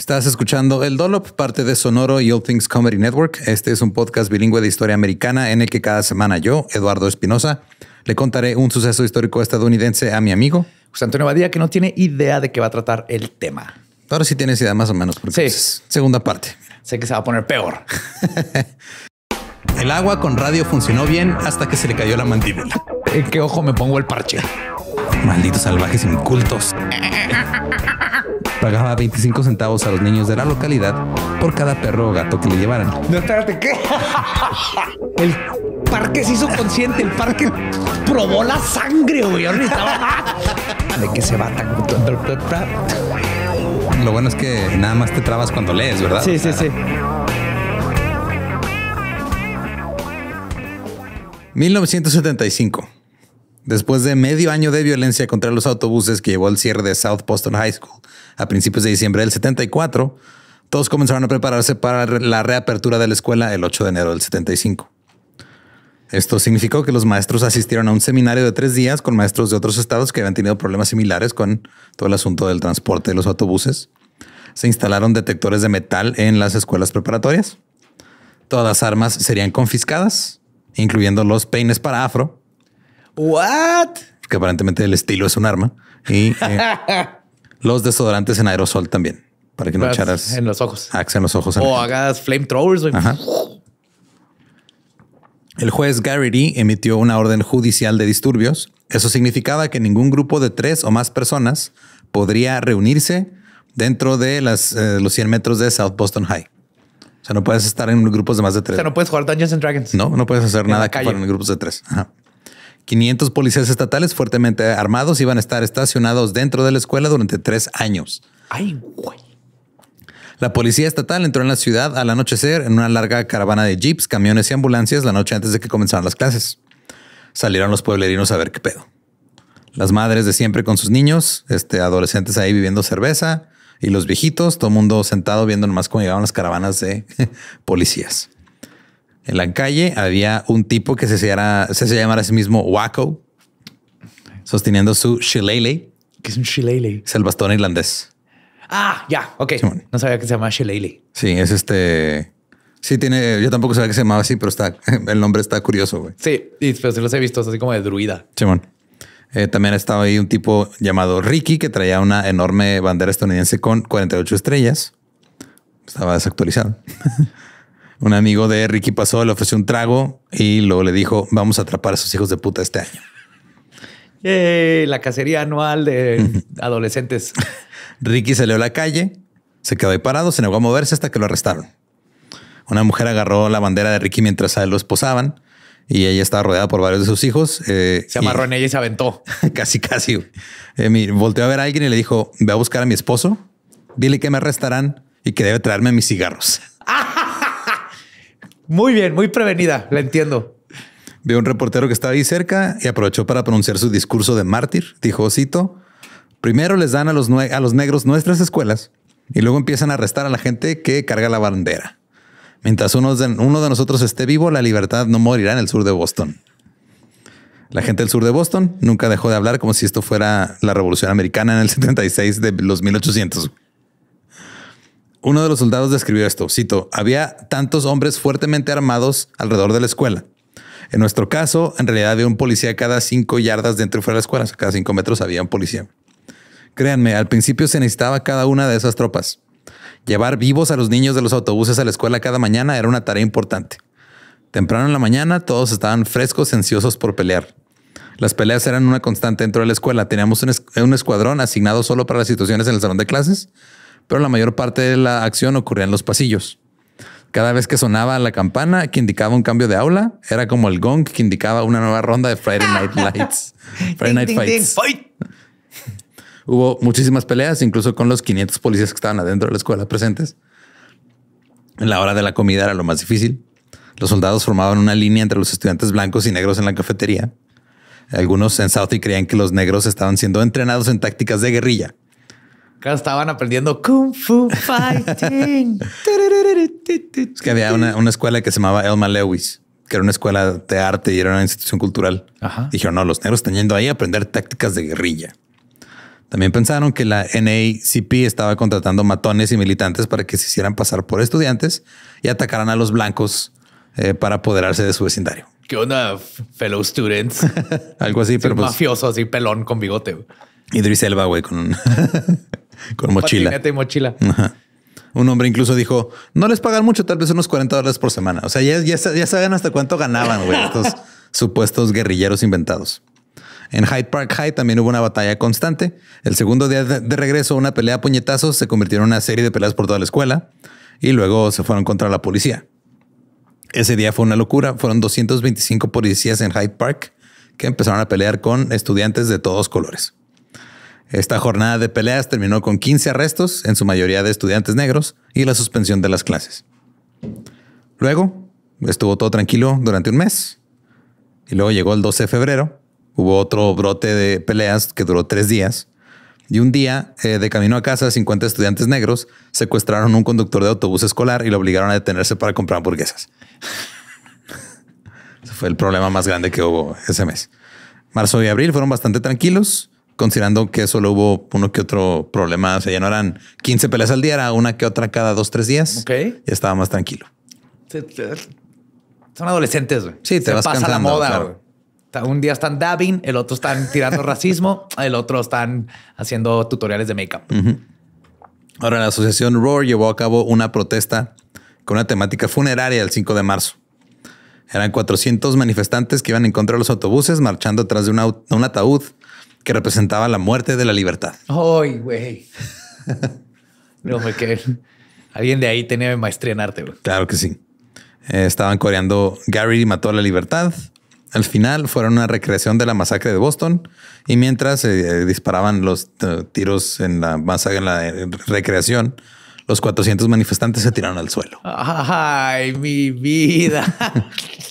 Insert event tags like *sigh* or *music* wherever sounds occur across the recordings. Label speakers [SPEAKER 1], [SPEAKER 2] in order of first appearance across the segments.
[SPEAKER 1] Estás escuchando El Dolop, parte de Sonoro y All Things Comedy Network. Este es un podcast bilingüe de historia americana en el que cada semana yo, Eduardo Espinosa, le contaré un suceso histórico
[SPEAKER 2] estadounidense a mi amigo. José Antonio Badía, que no tiene idea de qué va a tratar el tema. Ahora sí tienes idea más o menos, porque segunda parte. Sé que se va a poner peor.
[SPEAKER 1] *laughs* el agua con radio funcionó bien hasta que se le cayó la mandíbula. ¿En qué ojo me pongo el parche? Malditos salvajes incultos. *laughs* pagaba 25 centavos a los niños de la localidad por cada perro o gato que le llevaran.
[SPEAKER 2] No, espérate, ¿qué? *laughs* El parque se hizo consciente, el parque probó la sangre, güey. ¿De qué se va tan... Lo bueno es
[SPEAKER 1] que nada más te trabas cuando lees, ¿verdad? Sí, sí, sí. 1975. Después de medio año de violencia contra los autobuses que llevó al cierre de South Boston High School a principios de diciembre del 74, todos comenzaron a prepararse para la reapertura de la escuela el 8 de enero del 75. Esto significó que los maestros asistieron a un seminario de tres días con maestros de otros estados que habían tenido problemas similares con todo el asunto del transporte de los autobuses. Se instalaron detectores de metal en las escuelas preparatorias. Todas las armas serían confiscadas, incluyendo los peines para afro,
[SPEAKER 2] What?
[SPEAKER 1] Que aparentemente el estilo es un arma y eh, *laughs* los desodorantes en aerosol también para que no echaras en los ojos, los ojos o
[SPEAKER 2] hagas flamethrowers.
[SPEAKER 1] El juez Garrity emitió una orden judicial de disturbios. Eso significaba que ningún grupo de tres o más personas podría reunirse dentro de eh, los 100 metros de South Boston High. O sea, no puedes estar en grupos de más de tres. O sea,
[SPEAKER 2] no puedes jugar Dungeons and Dragons. No, no puedes hacer nada que en
[SPEAKER 1] grupos de tres. Ajá. 500 policías estatales fuertemente armados iban a estar estacionados dentro de la escuela durante tres años. ¡Ay, La policía estatal entró en la ciudad al anochecer en una larga caravana de jeeps, camiones y ambulancias la noche antes de que comenzaran las clases. Salieron los pueblerinos a ver qué pedo. Las madres de siempre con sus niños, este, adolescentes ahí viviendo cerveza, y los viejitos, todo mundo sentado viendo nomás cómo llegaban las caravanas de *laughs* policías en la calle había un tipo que se, se llamara a sí mismo Waco, sosteniendo su shillelagh. ¿Qué es un shillelagh? Es el bastón irlandés.
[SPEAKER 2] Ah, ya, ok. No sabía que se llamaba shillelagh.
[SPEAKER 1] Sí, es este... Sí, tiene... Yo tampoco sabía que se llamaba así, pero está... *laughs* El nombre está curioso, güey.
[SPEAKER 2] Sí, pero sí los he visto así como de druida.
[SPEAKER 1] Simón. Eh, también estaba ahí un tipo llamado Ricky que traía una enorme bandera estadounidense con 48 estrellas. Estaba desactualizado. *laughs* un amigo de Ricky pasó, le ofreció un trago y luego le dijo, vamos a atrapar a sus hijos de puta este año.
[SPEAKER 2] la cacería anual de adolescentes. *laughs* Ricky salió a la calle,
[SPEAKER 1] se quedó ahí parado, se negó a moverse hasta que lo arrestaron. Una mujer agarró la bandera de Ricky mientras a él lo esposaban y ella estaba rodeada por varios de sus hijos. Eh, se amarró
[SPEAKER 2] en ella y se aventó.
[SPEAKER 1] *laughs* casi, casi. Eh, volteó a ver a alguien y le dijo, voy a buscar a mi esposo, dile que me arrestarán y que debe traerme mis cigarros. *laughs* Muy bien, muy prevenida, la entiendo. Vio un reportero que estaba ahí cerca y aprovechó para pronunciar su discurso de mártir. Dijo, cito, primero les dan a los, a los negros nuestras escuelas y luego empiezan a arrestar a la gente que carga la bandera. Mientras uno de, uno de nosotros esté vivo, la libertad no morirá en el sur de Boston. La gente del sur de Boston nunca dejó de hablar como si esto fuera la Revolución Americana en el 76 de los 1800. Uno de los soldados describió esto, cito, había tantos hombres fuertemente armados alrededor de la escuela. En nuestro caso, en realidad había un policía cada cinco yardas dentro y fuera de la escuela, cada cinco metros había un policía. Créanme, al principio se necesitaba cada una de esas tropas. Llevar vivos a los niños de los autobuses a la escuela cada mañana era una tarea importante. Temprano en la mañana todos estaban frescos ansiosos por pelear. Las peleas eran una constante dentro de la escuela. Teníamos un, escuadrón asignado solo para las situaciones en el salón de clases pero la mayor parte de la acción ocurría en los pasillos. Cada vez que sonaba la campana que indicaba un cambio de aula, era como el gong que indicaba una nueva ronda de Friday Night *laughs* Lights. Friday Night Fights. Hubo muchísimas peleas, incluso con los 500 policías que estaban adentro de la escuela presentes. En la hora de la comida era lo más difícil. Los soldados formaban una línea entre los estudiantes blancos y negros en la cafetería. Algunos en Southie creían que los negros estaban siendo entrenados en tácticas de guerrilla
[SPEAKER 2] estaban aprendiendo Kung Fu Fighting. *laughs*
[SPEAKER 1] es que había una, escuela que se llamaba Elma Lewis, que era una escuela de arte y era una institución cultural. Dijeron, no, los negros están yendo ahí a aprender tácticas de guerrilla. También pensaron que la NACP estaba contratando matones y militantes para que se hicieran pasar por estudiantes y atacaran a los blancos eh, para
[SPEAKER 2] apoderarse de su vecindario. ¿Qué onda, fellow students? *laughs*
[SPEAKER 1] Algo así, pero... Pues
[SPEAKER 2] mafioso, así pelón con bigote. Idris Elba, güey, con, *laughs* con mochila. mochila.
[SPEAKER 1] Un hombre incluso dijo, no les pagan mucho, tal vez unos 40 dólares por semana. O sea, ya, saben hasta cuánto ganaban, güey, estos *laughs* supuestos guerrilleros inventados. En Hyde Park High también hubo una batalla constante. El segundo día de regreso, una pelea a puñetazos se convirtió en una serie de peleas por toda la escuela y luego se fueron contra la policía. Ese día fue una locura. Fueron 225 policías en Hyde Park que empezaron a pelear con estudiantes de todos colores. Esta jornada de peleas terminó con 15 arrestos, en su mayoría de estudiantes negros, y la suspensión de las clases. Luego, estuvo todo tranquilo durante un mes. Y luego llegó el 12 de febrero, hubo otro brote de peleas que duró tres días. Y un día, eh, de camino a casa, 50 estudiantes negros secuestraron a un conductor de autobús escolar y lo obligaron a detenerse para comprar hamburguesas. *laughs* Ese fue el problema más grande que hubo ese mes. Marzo y abril fueron bastante tranquilos considerando que solo hubo uno que otro problema. O sea, ya no eran 15 peleas al día, era una que otra cada dos, tres días. Ok. estaba más tranquilo.
[SPEAKER 2] Son adolescentes, güey. Sí, te vas pasa la moda, Un día están dabbing, el otro están tirando racismo, *laughs* el otro están haciendo tutoriales de make-up.
[SPEAKER 1] Ahora, la asociación Roar llevó a cabo una protesta con una temática funeraria el 5 de marzo. Eran 400 manifestantes que iban en contra los autobuses marchando atrás de un ataúd que representaba la muerte de la libertad.
[SPEAKER 2] ¡Ay, güey! no me crees. Alguien de ahí tenía maestría en arte. güey.
[SPEAKER 1] Claro que sí. Eh, estaban coreando Gary mató a la libertad. Al final fueron una recreación de la masacre de Boston y mientras eh, eh, disparaban los tiros en la masacre, en la recreación, los 400 manifestantes se tiraron al suelo.
[SPEAKER 2] Ay, mi vida. *laughs*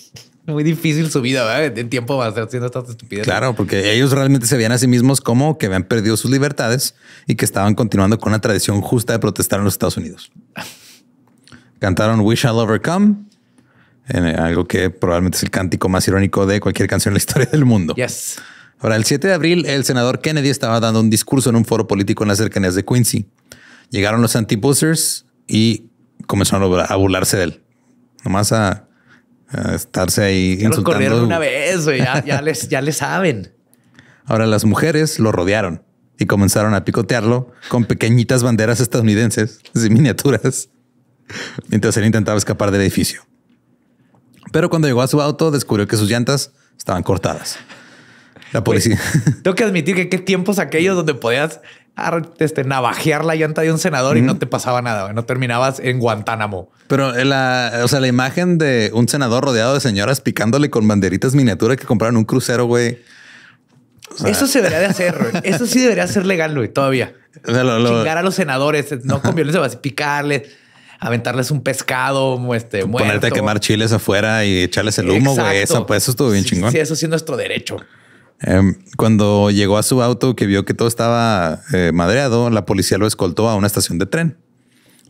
[SPEAKER 2] muy difícil su vida, ¿verdad? En tiempo va a estar haciendo estas estupideces.
[SPEAKER 1] Claro, porque ellos realmente se veían a sí mismos como que habían perdido sus libertades y que estaban continuando con una tradición justa de protestar en los Estados Unidos. Cantaron We Shall Overcome, algo que probablemente es el cántico más irónico de cualquier canción en la historia del mundo. Yes. Ahora, el 7 de abril, el senador Kennedy estaba dando un discurso en un foro político en las cercanías de Quincy. Llegaron los anti-boosters y comenzaron a burlarse de él. Nomás a estarse ahí insultando. Los corrieron una
[SPEAKER 2] vez, ya, ya, les, le saben.
[SPEAKER 1] Ahora las mujeres lo rodearon y comenzaron a picotearlo con pequeñitas banderas estadounidenses, de miniaturas, mientras él intentaba escapar del edificio. Pero cuando llegó a su auto descubrió que sus llantas estaban cortadas. La policía.
[SPEAKER 2] tengo que admitir que qué tiempos aquellos *laughs* donde podías este, navajear la llanta de un senador y no te pasaba nada, no terminabas en Guantánamo.
[SPEAKER 1] Pero eh, la, o sea, la imagen de un senador rodeado de señoras picándole con banderitas miniatura que compraron un crucero, güey.
[SPEAKER 2] Eso se debería de hacer, *laughs* Eso sí debería ser legal, güey, todavía.
[SPEAKER 1] Chingar
[SPEAKER 2] a los senadores, eh, no con violencia, a picarles aventarles un pescado, este, muerto. Ponerte a quemar
[SPEAKER 1] chiles afuera y echarles el humo, güey. Eso, pues, eso estuvo bien chingón. Sí,
[SPEAKER 2] eso sí es nuestro derecho.
[SPEAKER 1] Em, cuando llegó a su auto que vio que todo estaba eh, madreado, la policía lo escoltó a una estación de tren.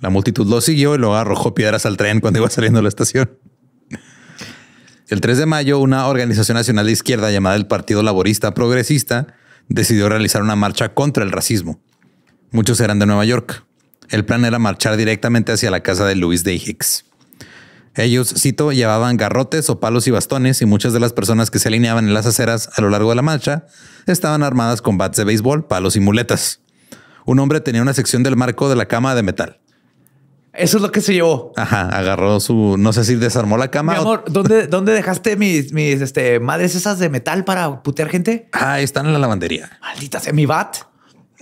[SPEAKER 1] La multitud lo siguió y lo arrojó piedras al tren cuando *laughs* iba saliendo de la estación. El 3 de mayo, una organización nacional de izquierda llamada el Partido Laborista Progresista decidió realizar una marcha contra el racismo. Muchos eran de Nueva York. El plan era marchar directamente hacia la casa de Louis D. Hicks. Ellos, cito, llevaban garrotes o palos y bastones y muchas de las personas que se alineaban en las aceras a lo largo de la marcha estaban armadas con bats de béisbol, palos y muletas. Un hombre tenía una sección del marco de la cama de metal. Eso es lo que se llevó. Ajá, agarró su, no sé si desarmó la cama. Mi amor,
[SPEAKER 2] ¿dónde, *laughs* ¿dónde dejaste mis, mis este, madres esas de metal para putear gente? Ah, están en la lavandería. Maldita sea, mi bat.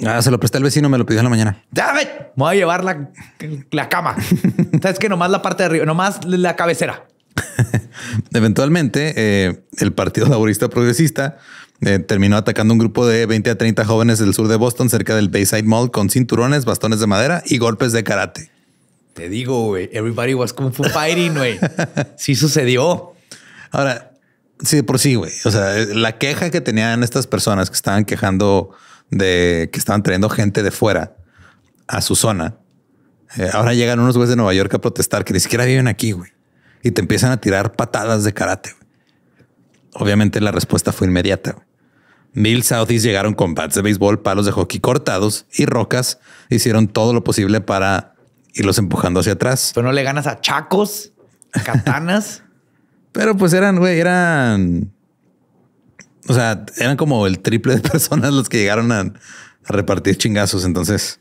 [SPEAKER 1] Ah, se lo presté al vecino, me lo pidió en la
[SPEAKER 2] mañana. ¡Dame! Me voy a llevar la, cama. *laughs* Sabes que nomás la parte de arriba, nomás la cabecera. *laughs*
[SPEAKER 1] Eventualmente, eh, el Partido Laborista Progresista eh, terminó atacando un grupo de 20 a 30 jóvenes del sur de Boston cerca del Bayside Mall con cinturones, bastones de madera y golpes de
[SPEAKER 2] karate. Te digo, güey, everybody was kung fu fighting, güey. *laughs* sí sucedió.
[SPEAKER 1] Ahora, sí, por sí, güey. O sea, la queja que tenían estas personas que estaban quejando de que estaban trayendo gente de fuera a su zona. Eh, ahora llegan unos güeyes de Nueva York a protestar que ni siquiera viven aquí, güey. Y te empiezan a tirar patadas de karate. Güey. Obviamente la respuesta fue inmediata. Mil saudis llegaron con bats de béisbol, palos de hockey cortados y rocas. Hicieron todo lo posible para irlos empujando hacia atrás. Pero no le ganas a chacos, katanas. *laughs* Pero pues eran, güey, eran o sea, eran como el triple de *laughs* personas los que llegaron a, repartir chingazos. Entonces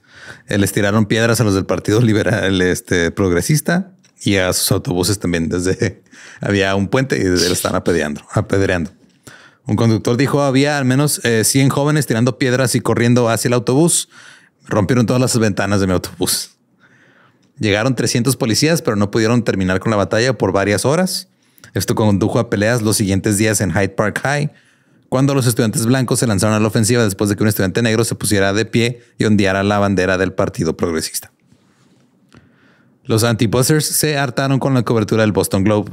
[SPEAKER 1] eh, les tiraron piedras a los del Partido Liberal este, Progresista y a sus autobuses también. Desde *laughs* había un puente y desde lo estaban apedreando, Un conductor dijo había al menos 100 eh, jóvenes tirando piedras y corriendo hacia el autobús. Rompieron todas las ventanas de mi autobús. Llegaron 300 policías, pero no pudieron terminar con la batalla por varias horas. Esto condujo a peleas los siguientes días en Hyde Park High, cuando los estudiantes blancos se lanzaron a la ofensiva después de que un estudiante negro se pusiera de pie y ondeara la bandera del Partido Progresista. Los anti se hartaron con la cobertura del Boston Globe.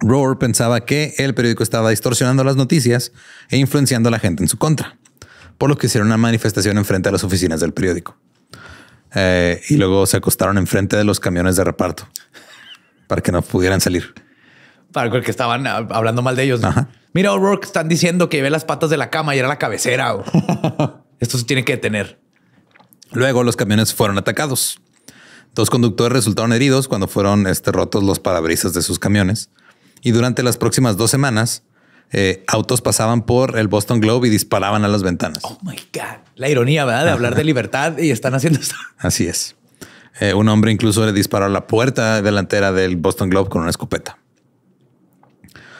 [SPEAKER 1] Roar pensaba que el periódico estaba distorsionando las noticias e influenciando a la gente en su contra, por lo que hicieron una manifestación enfrente a las oficinas del periódico. Eh, y luego se acostaron enfrente de los camiones de reparto para que no pudieran salir
[SPEAKER 2] para que estaban ah, hablando mal de ellos. Mira, O'Rourke están diciendo que ve las patas de la cama y era la cabecera. *laughs* Esto se tiene que detener. Luego los camiones fueron atacados.
[SPEAKER 1] Dos conductores resultaron heridos cuando fueron este, rotos los parabrisas de sus camiones. Y durante las próximas dos semanas, eh, autos pasaban por el Boston Globe y disparaban a las ventanas. Oh my
[SPEAKER 2] God. La ironía, ¿verdad? De hablar de libertad y están haciendo esto. *laughs* Así es.
[SPEAKER 1] Eh, un hombre incluso le disparó a la puerta delantera del Boston Globe con una escopeta.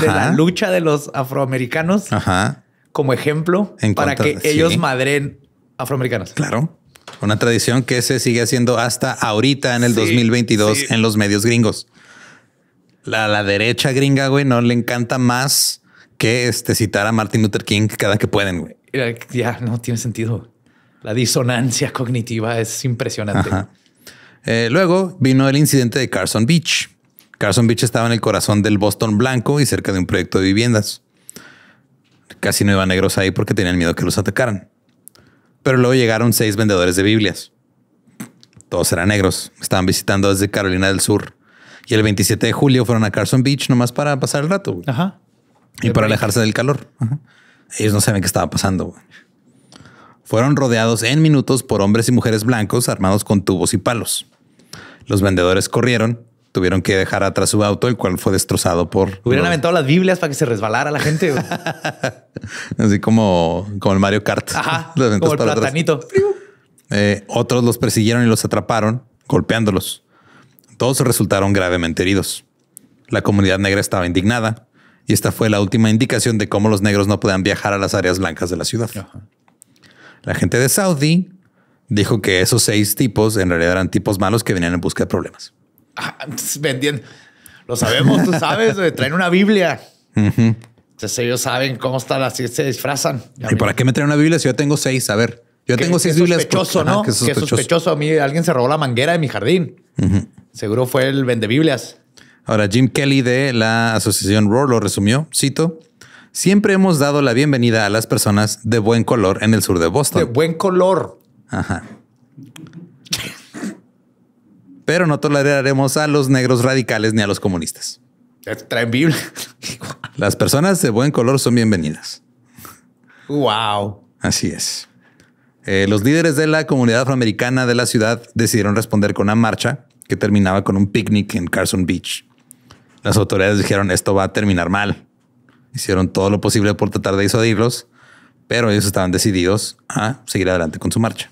[SPEAKER 2] de la lucha de los afroamericanos como ejemplo para que ellos madren
[SPEAKER 1] afroamericanos. Claro. Una tradición que se sigue haciendo hasta ahorita en el 2022 en los medios gringos. La, la derecha gringa, güey, no le encanta más que este, citar a Martin Luther King cada que pueden, güey.
[SPEAKER 2] Ya no tiene sentido. La disonancia cognitiva es impresionante.
[SPEAKER 1] Eh, luego vino el incidente de Carson Beach, Carson Beach estaba en el corazón del Boston Blanco y cerca de un proyecto de viviendas. Casi no iban negros ahí porque tenían miedo que los atacaran. Pero luego llegaron seis vendedores de Biblias. Todos eran negros. Estaban visitando desde Carolina del Sur. Y el 27 de julio fueron a Carson Beach nomás para pasar el rato. Ajá. Y para alejarse del calor. Ellos no saben qué estaba pasando. Fueron rodeados en minutos por hombres y mujeres blancos armados con tubos y palos. Los vendedores corrieron tuvieron que dejar atrás su auto, el cual fue destrozado por. Hubieran
[SPEAKER 2] aventado las Biblias para que se resbalara la gente.
[SPEAKER 1] *laughs* Así como, como el Mario Kart. Ajá, *laughs* como el platanito. Eh, otros los persiguieron y los atraparon, golpeándolos. Todos resultaron gravemente heridos. La comunidad negra estaba indignada y esta fue la última indicación de cómo los negros no podían viajar a las áreas blancas de la ciudad. La gente de Saudi dijo que esos seis tipos en realidad eran tipos malos que venían en busca de problemas.
[SPEAKER 2] Ah, vendiendo. Lo sabemos, tú sabes, eh, traen una Biblia.
[SPEAKER 1] Entonces
[SPEAKER 2] ellos saben cómo están, así se disfrazan.
[SPEAKER 1] ¿Y para qué me traen una Biblia si yo tengo seis? A ver,
[SPEAKER 2] yo tengo seis que pues. Sospechoso, ¿no? que sospechoso. A mí alguien se robó la manguera de mi jardín. Seguro fue el vende Biblias. Ahora, Jim Kelly de la asociación Roar lo resumió,
[SPEAKER 1] cito, siempre hemos dado la bienvenida a las personas de buen color en el sur de Boston. De buen color. Ajá pero no toleraremos a los negros radicales ni a los comunistas. Es *laughs* Las personas de buen color son bienvenidas. Wow. Así es. Eh, los líderes de la comunidad afroamericana de la ciudad decidieron responder con una marcha que terminaba con un picnic en Carson Beach. Las autoridades dijeron esto va a terminar mal. Hicieron todo lo posible por tratar de disuadirlos, pero ellos estaban decididos a seguir adelante con su marcha.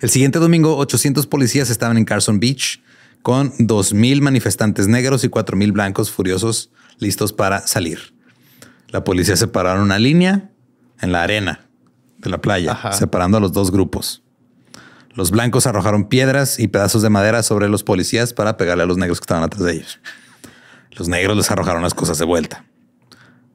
[SPEAKER 1] El siguiente domingo, 800 policías estaban en Carson Beach con 2.000 manifestantes negros y 4.000 blancos furiosos listos para salir. La policía separaron una línea en la arena de la playa, separando a los dos grupos. Los blancos arrojaron piedras y pedazos de madera sobre los policías para pegarle a los negros que estaban atrás de ellos. Los negros les arrojaron las cosas de vuelta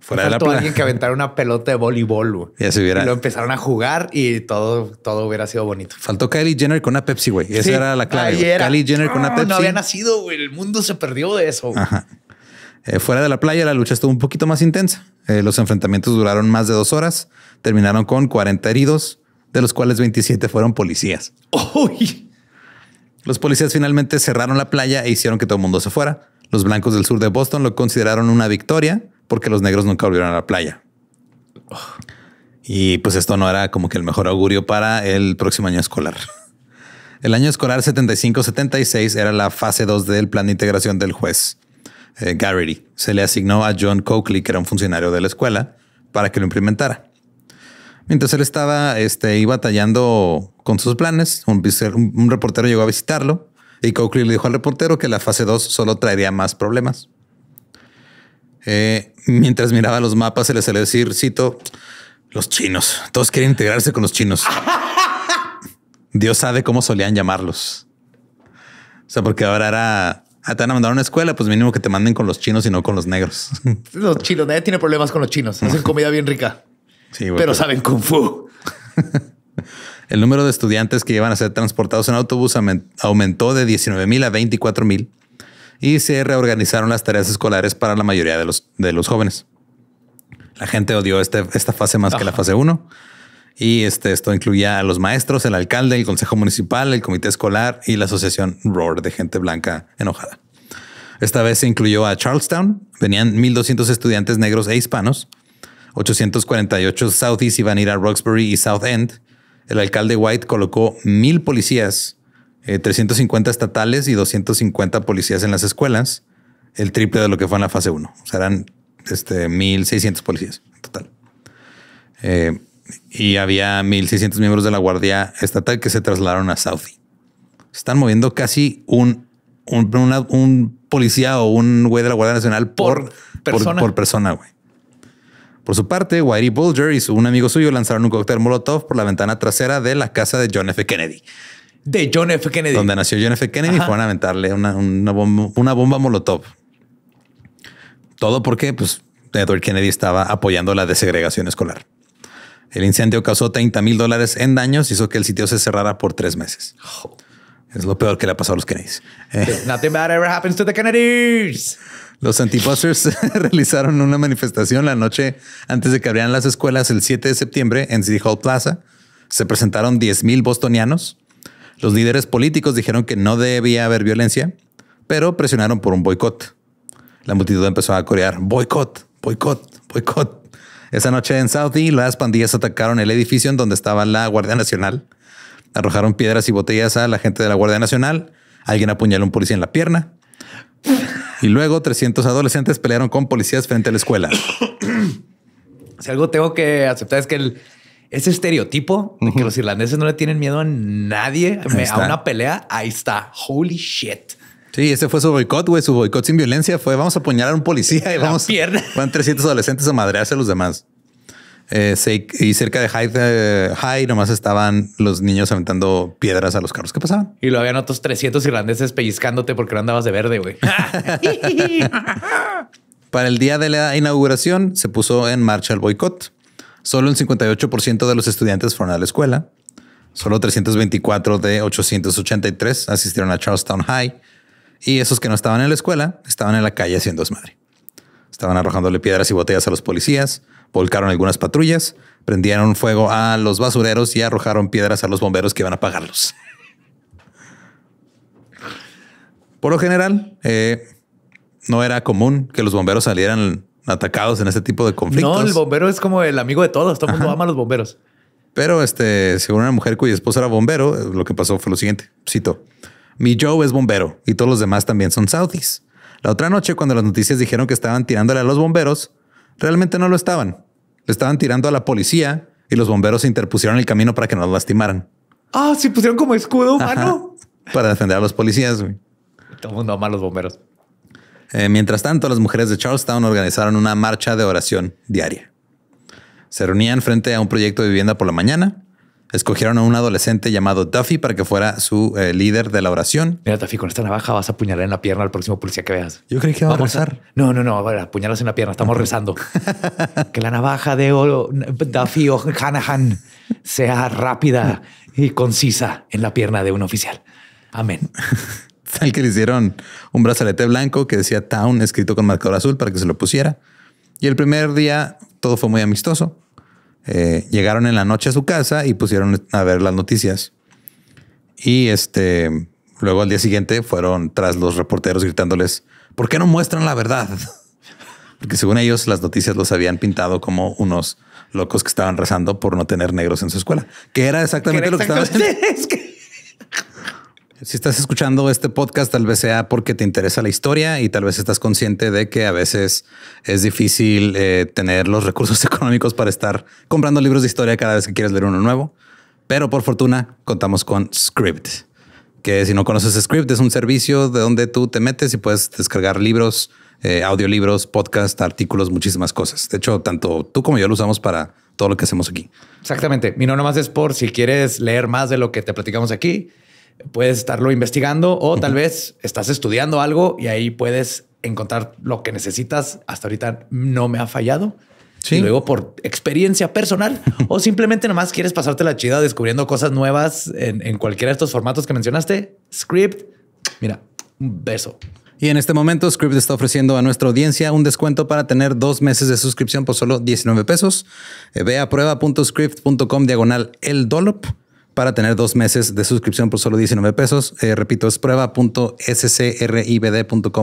[SPEAKER 1] fuera de la playa. alguien que
[SPEAKER 2] aventara una pelota de voleibol. Ya hubiera. lo empezaron a jugar y todo, todo hubiera sido bonito.
[SPEAKER 1] Faltó Kylie Jenner con una Pepsi, güey. Esa era la clave. Kylie Jenner con una Pepsi. No había nacido,
[SPEAKER 2] güey. El mundo se perdió de eso.
[SPEAKER 1] Eh, fuera de la playa, la lucha estuvo un poquito más intensa. Eh, los enfrentamientos duraron más de dos horas. Terminaron con 40 heridos, de los cuales 27 fueron policías. Los policías finalmente cerraron la playa e hicieron que todo el mundo se fuera. Los blancos del sur de Boston lo consideraron una victoria porque los negros nunca volvieron a la playa. Y pues esto no era como que el mejor augurio para el próximo año escolar. *laughs* El año escolar 75-76 era la fase 2 del plan de integración del juez eh, Garrity. Se le asignó a John Coakley, que era un funcionario de la escuela, para que lo implementara. Mientras él estaba este, iba batallando con sus planes, un, reportero llegó a visitarlo y Coakley le dijo al reportero que la fase 2 solo traería más problemas. Eh, Mientras miraba los mapas, se les salió decir, cito, los chinos. Todos quieren integrarse con los chinos. *laughs* Dios sabe cómo solían llamarlos. O sea, porque ahora era... a ah, te a mandar una escuela, pues mínimo que te manden con los chinos y no con los negros.
[SPEAKER 2] *laughs* Los chinos, nadie tiene problemas con los chinos. Hacen comida bien rica.
[SPEAKER 1] Sí, pero, pero pues. saben kung fu. El número de estudiantes que iban a ser transportados en autobús aumentó de 19 mil a 24 mil y se reorganizaron las tareas escolares para la mayoría de los, de los jóvenes. La gente odió este, esta fase más que la fase 1. Y este, esto incluía a los maestros, el alcalde, el consejo municipal, el comité escolar y la asociación Roar de gente blanca enojada. Esta vez se incluyó a Charlestown. Venían 1.200 estudiantes negros e hispanos. 848 Southeast iban a ir a Roxbury y South End. El alcalde White colocó mil policías 350 eh, estatales y 250 policías en las escuelas, el triple de lo que fue en la fase 1. O sea, eran este, 1.600 policías en total. Eh, y había 1.600 miembros de la Guardia Estatal que se trasladaron a Southie. están moviendo casi un, un, policía o un güey de la Guardia Nacional por, persona. Por, Por su parte, Whitey Bulger y un amigo suyo lanzaron un cóctel Molotov por la ventana trasera de la casa de John F. Kennedy de John F. Kennedy. Donde nació John F. Kennedy fueron a aventarle una, una, bomba, molotov. Todo porque pues, Edward Kennedy estaba apoyando la desegregación escolar. El incendio causó 30 mil dólares en daños y hizo que el sitio se cerrara por tres meses. Es lo peor que le ha pasado a los Kennedys.
[SPEAKER 2] Eh, nothing bad ever happens to the Kennedys. Los antibusters *laughs* realizaron una
[SPEAKER 1] manifestación la noche antes de que abrieran las escuelas el 7 de septiembre en City Hall Plaza. Se presentaron 10 mil bostonianos los líderes políticos dijeron que no debía haber violencia, pero presionaron por un boicot. La multitud empezó a corear boicot, boicot, boicot. Esa noche en Saudi, las pandillas atacaron el edificio en donde estaba la Guardia Nacional. Arrojaron piedras y botellas a la gente de la Guardia Nacional. Alguien apuñaló a un policía en la pierna. Y luego 300 adolescentes pelearon con policías frente a la escuela.
[SPEAKER 2] *coughs* si algo tengo que aceptar es que el, ese estereotipo de que los irlandeses no le tienen miedo a nadie, a una pelea, ahí está. Holy shit.
[SPEAKER 1] Sí, ese fue su boicot, güey. Su boicot sin violencia fue vamos a apuñalar a un policía y *laughs* vamos. Pierna. Van 300 adolescentes a madrearse a los demás. Eh, y cerca de High eh, nomás estaban los niños aventando piedras a los carros que
[SPEAKER 2] pasaban. Y lo habían otros 300 irlandeses pellizcándote porque no andabas de verde, güey. *laughs*
[SPEAKER 1] Para el día de la inauguración se puso en marcha el boicot. Solo un 58% de los estudiantes fueron a la escuela. Solo 324 de 883 asistieron a Charlestown High. Y esos que no estaban en la escuela estaban en la calle haciendo desmadre. Estaban arrojándole piedras y botellas a los policías, volcaron algunas patrullas, prendieron fuego a los basureros y arrojaron piedras a los bomberos que iban a pagarlos. Por lo general, eh, no era común que los bomberos salieran atacados en este tipo de conflictos. No, el
[SPEAKER 2] bombero es como el amigo de todos. Todo el mundo ama a los bomberos.
[SPEAKER 1] Pero este, según una mujer cuya esposa era bombero, lo que pasó fue lo siguiente. Cito. Mi Joe es bombero y todos los demás también son saudis. La otra noche, cuando las noticias dijeron que estaban tirándole a los bomberos, realmente no lo estaban. Le estaban tirando a la policía y los bomberos se interpusieron en el camino para que no los lastimaran.
[SPEAKER 2] Ah, se pusieron como escudo humano.
[SPEAKER 1] para defender a los policías. Todo el mundo ama a los bomberos. Eh, mientras tanto, las mujeres de Charlestown organizaron una marcha de oración diaria. Se reunían frente a un proyecto de vivienda por la mañana. Escogieron a un adolescente llamado Duffy para que fuera su eh, líder de la oración. Mira, Duffy, con esta navaja
[SPEAKER 2] vas a apuñalar en la pierna al próximo policía que veas. Yo creí que iba a rezar. No, no, no. A apuñalas en la pierna. Estamos rezando. *laughs* que la navaja de Duffy o Hanahan sea rápida y concisa en la pierna de un oficial. Amén. *laughs* Tal que le
[SPEAKER 1] hicieron un brazalete blanco que decía Town escrito con marcador azul para que se lo pusiera. Y el primer día todo fue muy amistoso. Eh, llegaron en la noche a su casa y pusieron a ver las noticias. Y este, luego al día siguiente fueron tras los reporteros gritándoles, ¿por qué no muestran la verdad? *laughs* Porque según ellos las noticias los habían pintado como unos locos que estaban rezando por no tener negros en su escuela, que era exactamente lo que estaban haciendo. *laughs* Si estás escuchando este podcast, tal vez sea porque te interesa la historia y tal vez estás consciente de que a veces es difícil eh, tener los recursos *laughs* económicos para estar comprando libros de historia cada vez que quieres leer uno nuevo. Pero por fortuna contamos con Script, que si no conoces Script es un servicio de donde tú te metes y puedes descargar libros, eh, audiolibros, podcast, artículos, muchísimas cosas. De hecho, tanto tú como yo lo usamos para todo lo que hacemos aquí.
[SPEAKER 2] Exactamente. Mi no nomás es por si quieres leer más de lo que te platicamos aquí, puedes estarlo investigando o tal vez estás estudiando algo y ahí puedes encontrar lo que necesitas. Hasta ahorita no me ha fallado. Sí. Y luego por experiencia personal o *laughs* simplemente nomás quieres pasarte la chida descubriendo cosas nuevas en, en cualquiera de estos formatos que mencionaste, Script, mira, un beso.
[SPEAKER 1] Y en este momento, Script está ofreciendo a nuestra audiencia un descuento para tener dos meses de suscripción por solo 19 pesos. Eh, ve a prueba.script.com diagonal el dollop para tener dos meses de suscripción por solo 19 pesos. Eh, repito, es prueba.scribd.com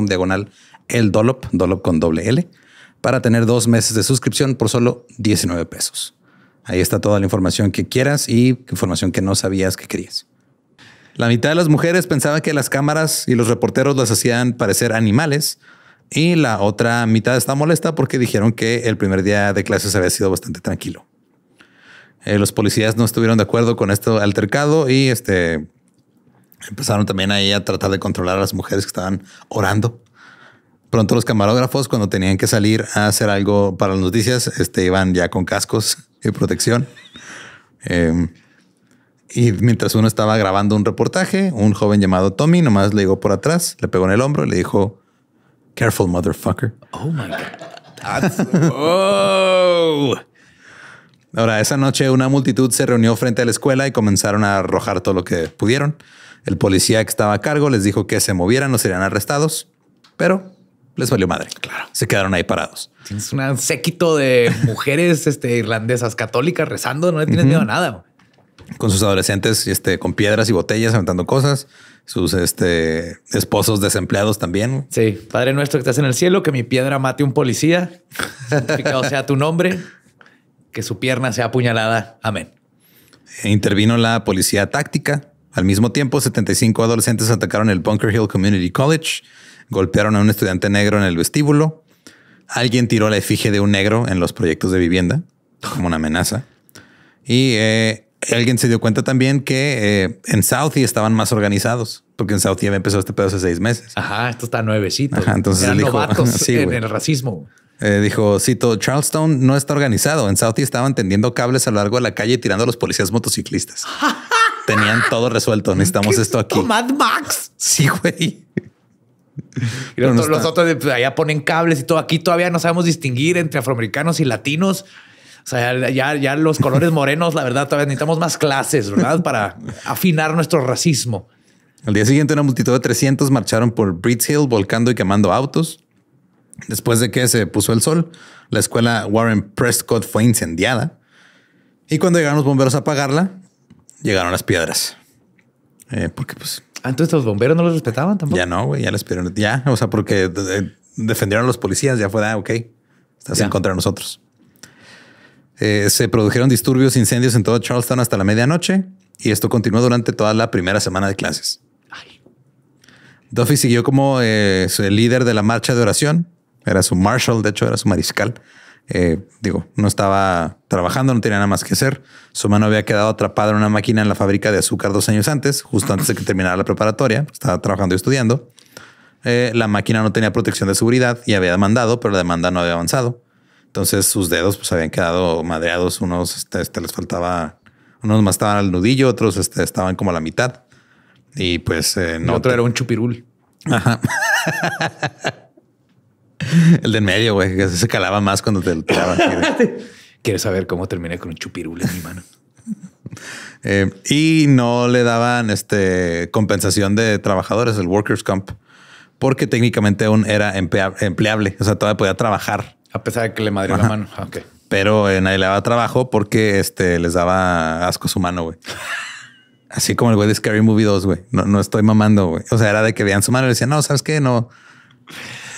[SPEAKER 1] diagonal el Dolop, Dolop con doble L, para tener dos meses de suscripción por solo 19 pesos. Ahí está toda la información que quieras y información que no sabías que querías. La mitad de las mujeres pensaba que las cámaras y los reporteros las hacían parecer animales y la otra mitad está molesta porque dijeron que el primer día de clases había sido bastante tranquilo. Eh, los policías no estuvieron de acuerdo con este altercado y este empezaron también ahí a tratar de controlar a las mujeres que estaban orando. Pronto los camarógrafos, cuando tenían que salir a hacer algo para las noticias, este, iban ya con cascos y protección. Em, y mientras uno estaba grabando un reportaje, un joven llamado Tommy nomás le llegó por atrás, le pegó en el hombro y le dijo, careful motherfucker. Oh my God. *laughs* oh. Ahora, esa noche una multitud se reunió frente a la escuela y comenzaron a arrojar todo lo que pudieron. El policía que estaba a cargo les dijo que se movieran o serían arrestados, pero les valió madre. Claro. Se quedaron ahí parados.
[SPEAKER 2] Tienes un séquito de *laughs* mujeres este, irlandesas católicas rezando, no le tienes miedo a nada.
[SPEAKER 1] Con sus adolescentes este, con piedras y botellas aventando cosas, sus este, esposos
[SPEAKER 2] desempleados también. Sí, Padre nuestro que estás en el cielo, que mi piedra mate un policía, *laughs* o sea tu nombre que su pierna sea apuñalada. Amén. E intervino
[SPEAKER 1] la policía táctica. Al mismo tiempo, 75 adolescentes atacaron el Bunker Hill Community College, golpearon a un estudiante negro en el vestíbulo. Alguien tiró la efigie de un negro en los proyectos de vivienda como una amenaza. Y eh, alguien se dio cuenta también que eh, en Southie estaban más organizados, porque en Southie había empezado este pedo hace seis meses. Ajá, esto está nuevecito. Ajá, entonces dijo, *laughs* en el racismo. Eh, dijo, cito, Charleston no está organizado. En Southie estaban tendiendo cables a lo largo de la calle y tirando a los policías motociclistas. *laughs* Tenían todo resuelto. Necesitamos esto aquí.
[SPEAKER 2] Mad Max. Sí, güey. los otros pues, allá ponen cables y todo. Aquí todavía no sabemos distinguir entre afroamericanos y latinos. O sea, ya, ya los colores morenos, la verdad, todavía necesitamos más clases, ¿verdad? Para afinar nuestro racismo.
[SPEAKER 1] Al día siguiente, una multitud de 300 marcharon por Bridge Hill, volcando y quemando autos. Después de que se puso el sol, la escuela Warren Prescott fue incendiada. Y cuando llegaron los bomberos a apagarla, llegaron las piedras. Eh, porque pues... Ah, ¿Entonces los bomberos no los respetaban tampoco. Ya no, güey, ya les pidieron. Ya, o sea, porque defendieron a los policías, ya fue, ah, ok, estás en contra de nosotros. Eh, se produjeron disturbios, incendios en todo Charleston hasta la medianoche y esto continuó durante toda la primera semana de clases. Duffy siguió como eh, el líder de la marcha de oración. Era su marshal, de hecho, era su mariscal. Eh, digo, no estaba trabajando, no tenía nada más que hacer. Su mano había quedado atrapada en una máquina en la fábrica de azúcar dos años antes, justo antes de que terminara la preparatoria. Estaba trabajando y estudiando. la máquina no tenía protección de seguridad y había demandado, pero la demanda no había avanzado. Entonces sus dedos pues habían quedado madreados, unos este, este les faltaba, unos más estaban al nudillo, otros este, estaban como a la mitad. Y pues eh, no. otro era un chupirul. Ajá. *laughs* El de en medio, güey, que se calaba más cuando te lo tiraban. *laughs* Quieres saber cómo terminé con un chupirul en mi mano. *laughs* Eh, y no le daban este compensación de trabajadores, el workers comp, porque técnicamente aún era empleable, o sea, todavía podía trabajar a pesar de que le madrió la mano. Ah, okay. Pero en eh, ahí le daba trabajo porque este, les daba asco su mano, güey. Así como el güey de Scary Movie 2, güey. No, estoy mamando, güey. O sea, era de que vean su mano y le decían, no, ¿sabes qué? No,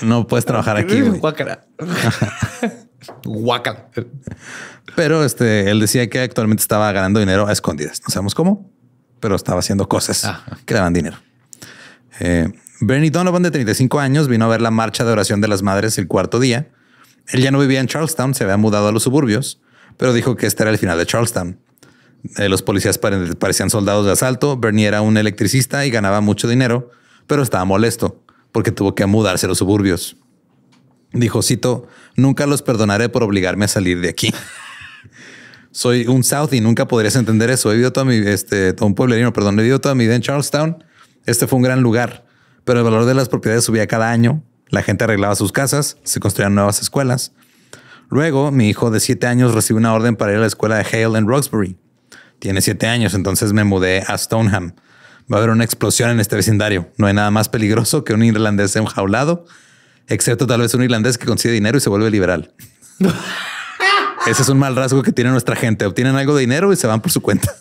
[SPEAKER 1] no puedes trabajar aquí, güey. Guácara.
[SPEAKER 2] *laughs*
[SPEAKER 1] Pero este, él decía que actualmente estaba ganando dinero a escondidas. No sabemos cómo, pero estaba haciendo cosas ah, que daban dinero. Eh, Bernie Donovan, de 35 años, vino a ver la marcha de oración de las madres el cuarto día él ya no vivía en Charlestown, se había mudado a los suburbios, pero dijo que este era el final de Charlestown. Eh, los policías parecían soldados de asalto, Bernie era un electricista y ganaba mucho dinero, pero estaba molesto porque tuvo que mudarse a los suburbios. Dijo, cito, nunca los perdonaré por obligarme a salir de aquí. *laughs* Soy un South y nunca podrías entender eso. He vivido toda mi, este, todo pueblerino, perdón, he vivido toda mi vida en Charlestown. Este fue un gran lugar, pero el valor de las propiedades subía cada año la gente arreglaba sus casas, se construían nuevas escuelas. Luego, mi hijo de siete años recibe una orden para ir a la escuela de Hale en Roxbury. Tiene siete años, entonces me mudé a Stoneham. Va a haber una explosión en este vecindario. No hay nada más peligroso que un irlandés enjaulado, excepto tal vez un irlandés que consigue dinero y se vuelve liberal. *laughs* Ese es un mal rasgo que tiene nuestra gente. Obtienen algo de dinero y se van por su cuenta.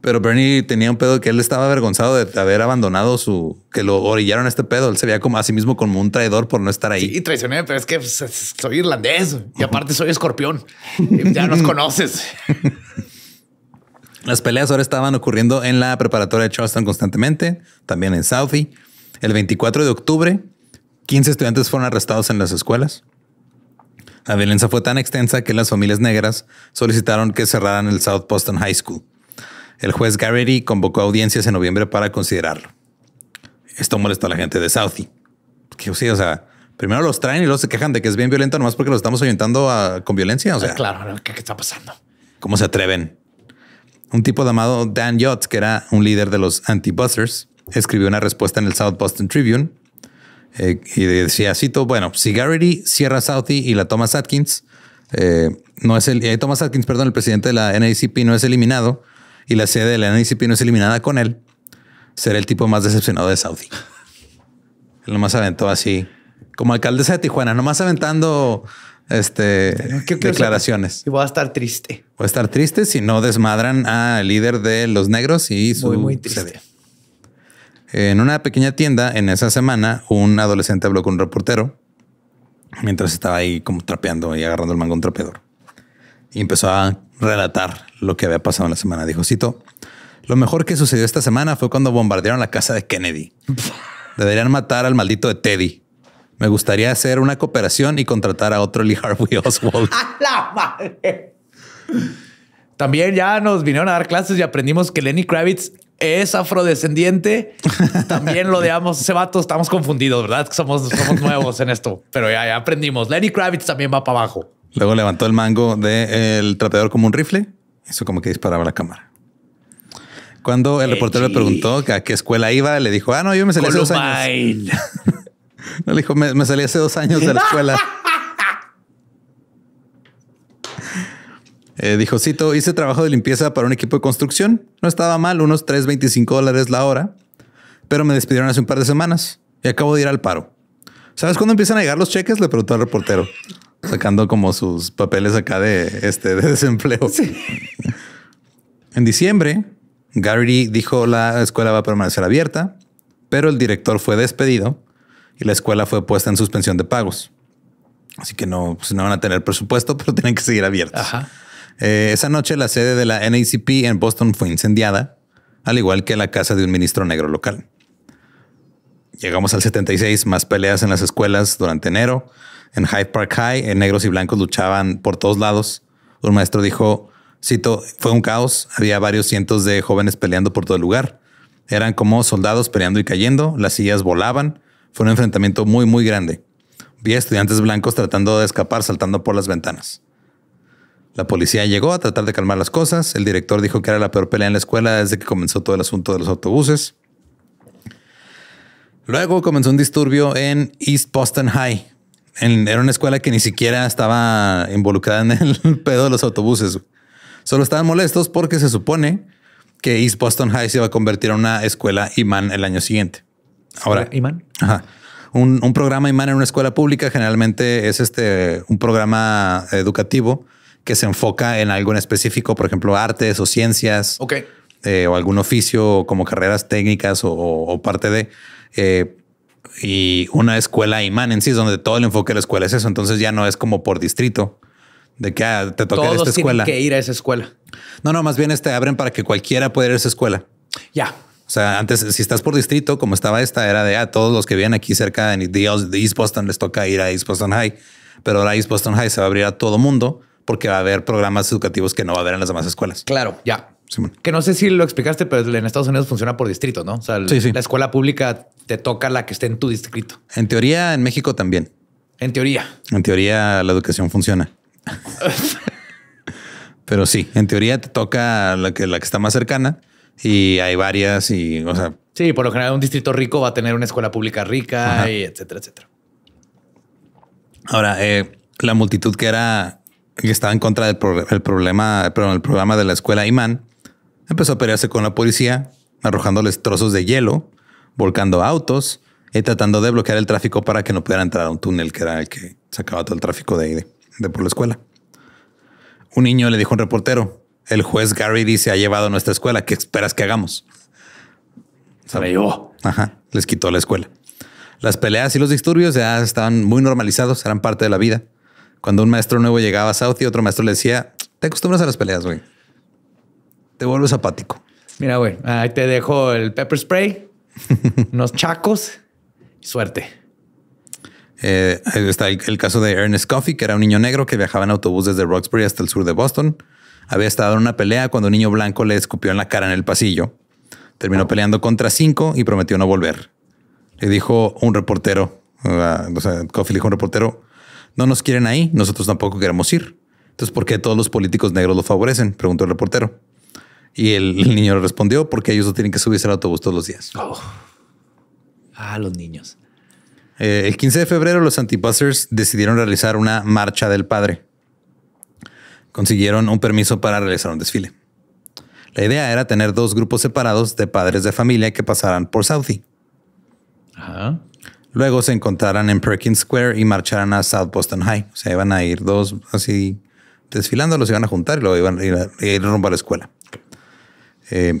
[SPEAKER 1] Pero Bernie tenía un pedo que él estaba avergonzado de haber abandonado su. que lo orillaron este pedo. Él se veía como a sí mismo como un traidor por no estar ahí.
[SPEAKER 2] Sí, traicioné, pero es que pues, soy irlandés y aparte soy escorpión. Eh, ya nos conoces.
[SPEAKER 1] *laughs* Las peleas ahora estaban ocurriendo en la preparatoria de Charleston constantemente, también en Southie. El 24 de octubre, 15 estudiantes fueron arrestados en las escuelas. La violencia fue tan extensa que las familias negras solicitaron que cerraran el South Boston High School. El juez Garrity convocó audiencias en noviembre para considerarlo. Esto molesta a la gente de Southie. Que o sea, primero los traen y luego se quejan de que es bien violento nomás porque los estamos ayuntando con violencia. O sea, ah,
[SPEAKER 2] claro, ¿qué, está pasando?
[SPEAKER 1] ¿Cómo se atreven? Un tipo llamado Dan Yotz, que era un líder de los anti busters escribió una respuesta en el South Boston Tribune eh, y decía, cito, bueno, si Garrity cierra Southie y la Thomas Atkins, eh, no es el, Thomas Atkins, perdón, el presidente de la NACP no es eliminado, y la sede de la no es eliminada con él, será el tipo más decepcionado de Saudi. él nomás aventó así, como alcaldesa de Tijuana, nomás aventando este, ¿Qué, declaraciones. Y voy a estar triste. Voy a estar triste si no desmadran al líder de los negros y su... Muy, triste. En una pequeña tienda, en esa semana, un adolescente habló con un reportero mientras estaba ahí como trapeando y agarrando el mango un trapeador. Y empezó a relatar lo que había pasado en la semana. Dijo, cito, lo mejor que sucedió esta semana fue cuando bombardearon la casa de Kennedy. *laughs* Deberían matar al maldito de Teddy. Me gustaría hacer una cooperación y contratar a otro Lee Harvey Oswald. *laughs*
[SPEAKER 2] ¡A la madre! También ya nos vinieron a dar clases y aprendimos que Lenny Kravitz es afrodescendiente. También lo deamos. ese vato estamos confundidos, ¿verdad? somos, somos nuevos en esto, pero ya, ya aprendimos. Lenny Kravitz también va para abajo.
[SPEAKER 1] Luego levantó el mango del de trapeador como un rifle. Eso como que disparaba la cámara. Cuando el reportero le preguntó a qué escuela iba, le dijo, ah, no, yo me salí hace dos
[SPEAKER 2] años. *laughs*
[SPEAKER 1] no, le dijo, me, salí hace dos años de la escuela. *laughs* Eh, dijo, cito, hice trabajo de limpieza para un equipo de construcción. No estaba mal, unos 3.25 dólares la hora. Pero me despidieron hace un par de semanas y acabo de ir al paro. ¿Sabes cuándo empiezan a llegar los cheques? Le preguntó al reportero sacando como sus papeles acá de, este, de desempleo. Sí. En diciembre, Gary dijo la escuela va a permanecer abierta, pero el director fue despedido y la escuela fue puesta en suspensión de pagos. Así que no, pues, no van a tener presupuesto, *laughs* pero tienen que seguir abierta. Eh, esa noche la sede de la NACP en Boston fue incendiada, al igual que la casa de un ministro negro local. Llegamos al 76, más peleas en las escuelas durante enero en Hyde Park High, negros y blancos luchaban por todos lados. Un maestro dijo, cito, fue un caos, había varios cientos de jóvenes peleando por todo el lugar. Eran como soldados peleando y cayendo, las sillas volaban, fue un enfrentamiento muy, muy grande. Vi a estudiantes blancos tratando de escapar saltando por las ventanas. La policía llegó a tratar de calmar las cosas, el director dijo que era la peor pelea en la escuela desde que comenzó todo el asunto de los autobuses. Luego comenzó un disturbio en East Boston High, era una escuela que ni siquiera estaba involucrada en el *laughs* pedo de los autobuses. Solo estaban molestos porque se supone que East Boston High se iba a convertir en una escuela imán el año siguiente. Ahora, imán. Ajá. Un, programa imán en una escuela pública generalmente es este un programa educativo que se enfoca en algo en específico, por ejemplo, artes o ciencias. Ok. Eh, o algún oficio como carreras técnicas o, parte de. Eh, y una escuela imán en sí, donde todo el enfoque de la escuela es eso. Entonces ya no es como por distrito de que ah, te toca esta escuela. que ir a esa escuela. No, no, más bien este abren para que cualquiera pueda ir a esa escuela. Ya. O sea, antes, si estás por distrito, como estaba esta, era de ah, todos los que vienen aquí cerca de East Boston les toca ir a East Boston High. Pero ahora East Boston High se va a abrir a todo mundo porque va a haber programas educativos que no va a haber en
[SPEAKER 2] las demás escuelas. Claro, ya. Que no sé si lo explicaste, pero en Estados Unidos funciona por distrito, ¿no? O sea, la escuela pública te toca la que esté en tu distrito. En teoría, en México también. En teoría.
[SPEAKER 1] En teoría, la educación funciona. *laughs* pero sí, en teoría te toca la que, la que está más cercana y hay varias y, o sea...
[SPEAKER 2] Sí, por lo general un distrito rico va a tener una escuela pública rica y etcétera, etcétera.
[SPEAKER 1] Ahora, eh, la multitud que era que estaba en contra del el problema, perdón, el programa de la escuela Imán empezó a pelearse con la policía, arrojándoles trozos de hielo, volcando autos y tratando de bloquear el tráfico para que no pudieran entrar a un túnel que era el que sacaba todo el tráfico de por la escuela. Un niño le dijo a un reportero, el juez Gary se ha llevado a nuestra escuela, ¿qué esperas que hagamos? Se Ajá, les quitó la escuela. Las peleas y los disturbios ya estaban muy normalizados, eran parte de la vida. Cuando un maestro nuevo llegaba a South y otro maestro le decía, te acostumbras a las peleas, güey te vuelves apático.
[SPEAKER 2] Mira, güey, ahí te dejo el pepper spray, *laughs* unos chacos, suerte.
[SPEAKER 1] Eh, está el, caso de Ernest Coffey, que era un niño negro que viajaba en autobús desde Roxbury hasta el sur de Boston. Había estado en una pelea cuando un niño blanco le escupió en la cara en el pasillo. Terminó peleando contra cinco y prometió no volver. Le dijo un reportero, ah, o sea, Coffey le dijo a un reportero, no nos quieren ahí, nosotros tampoco queremos ir. Entonces, ¿por qué todos los políticos negros lo favorecen? Preguntó el reportero. Y el, *laughs* niño respondió porque ellos no tienen que subirse al autobús todos los días. Oh.
[SPEAKER 2] Ah, los niños.
[SPEAKER 1] Eh, el 15 de febrero los antibuzzers decidieron realizar una marcha del padre. Consiguieron un permiso para realizar un desfile. La idea era tener dos grupos separados de padres de familia que pasaran por Southie. Ajá. Luego se encontraran en Perkins Square y marcharan a South Boston High. O sea, iban a ir dos así desfilando, los iban a juntar y luego iban a ir, a ir rumbo a la escuela. Eh,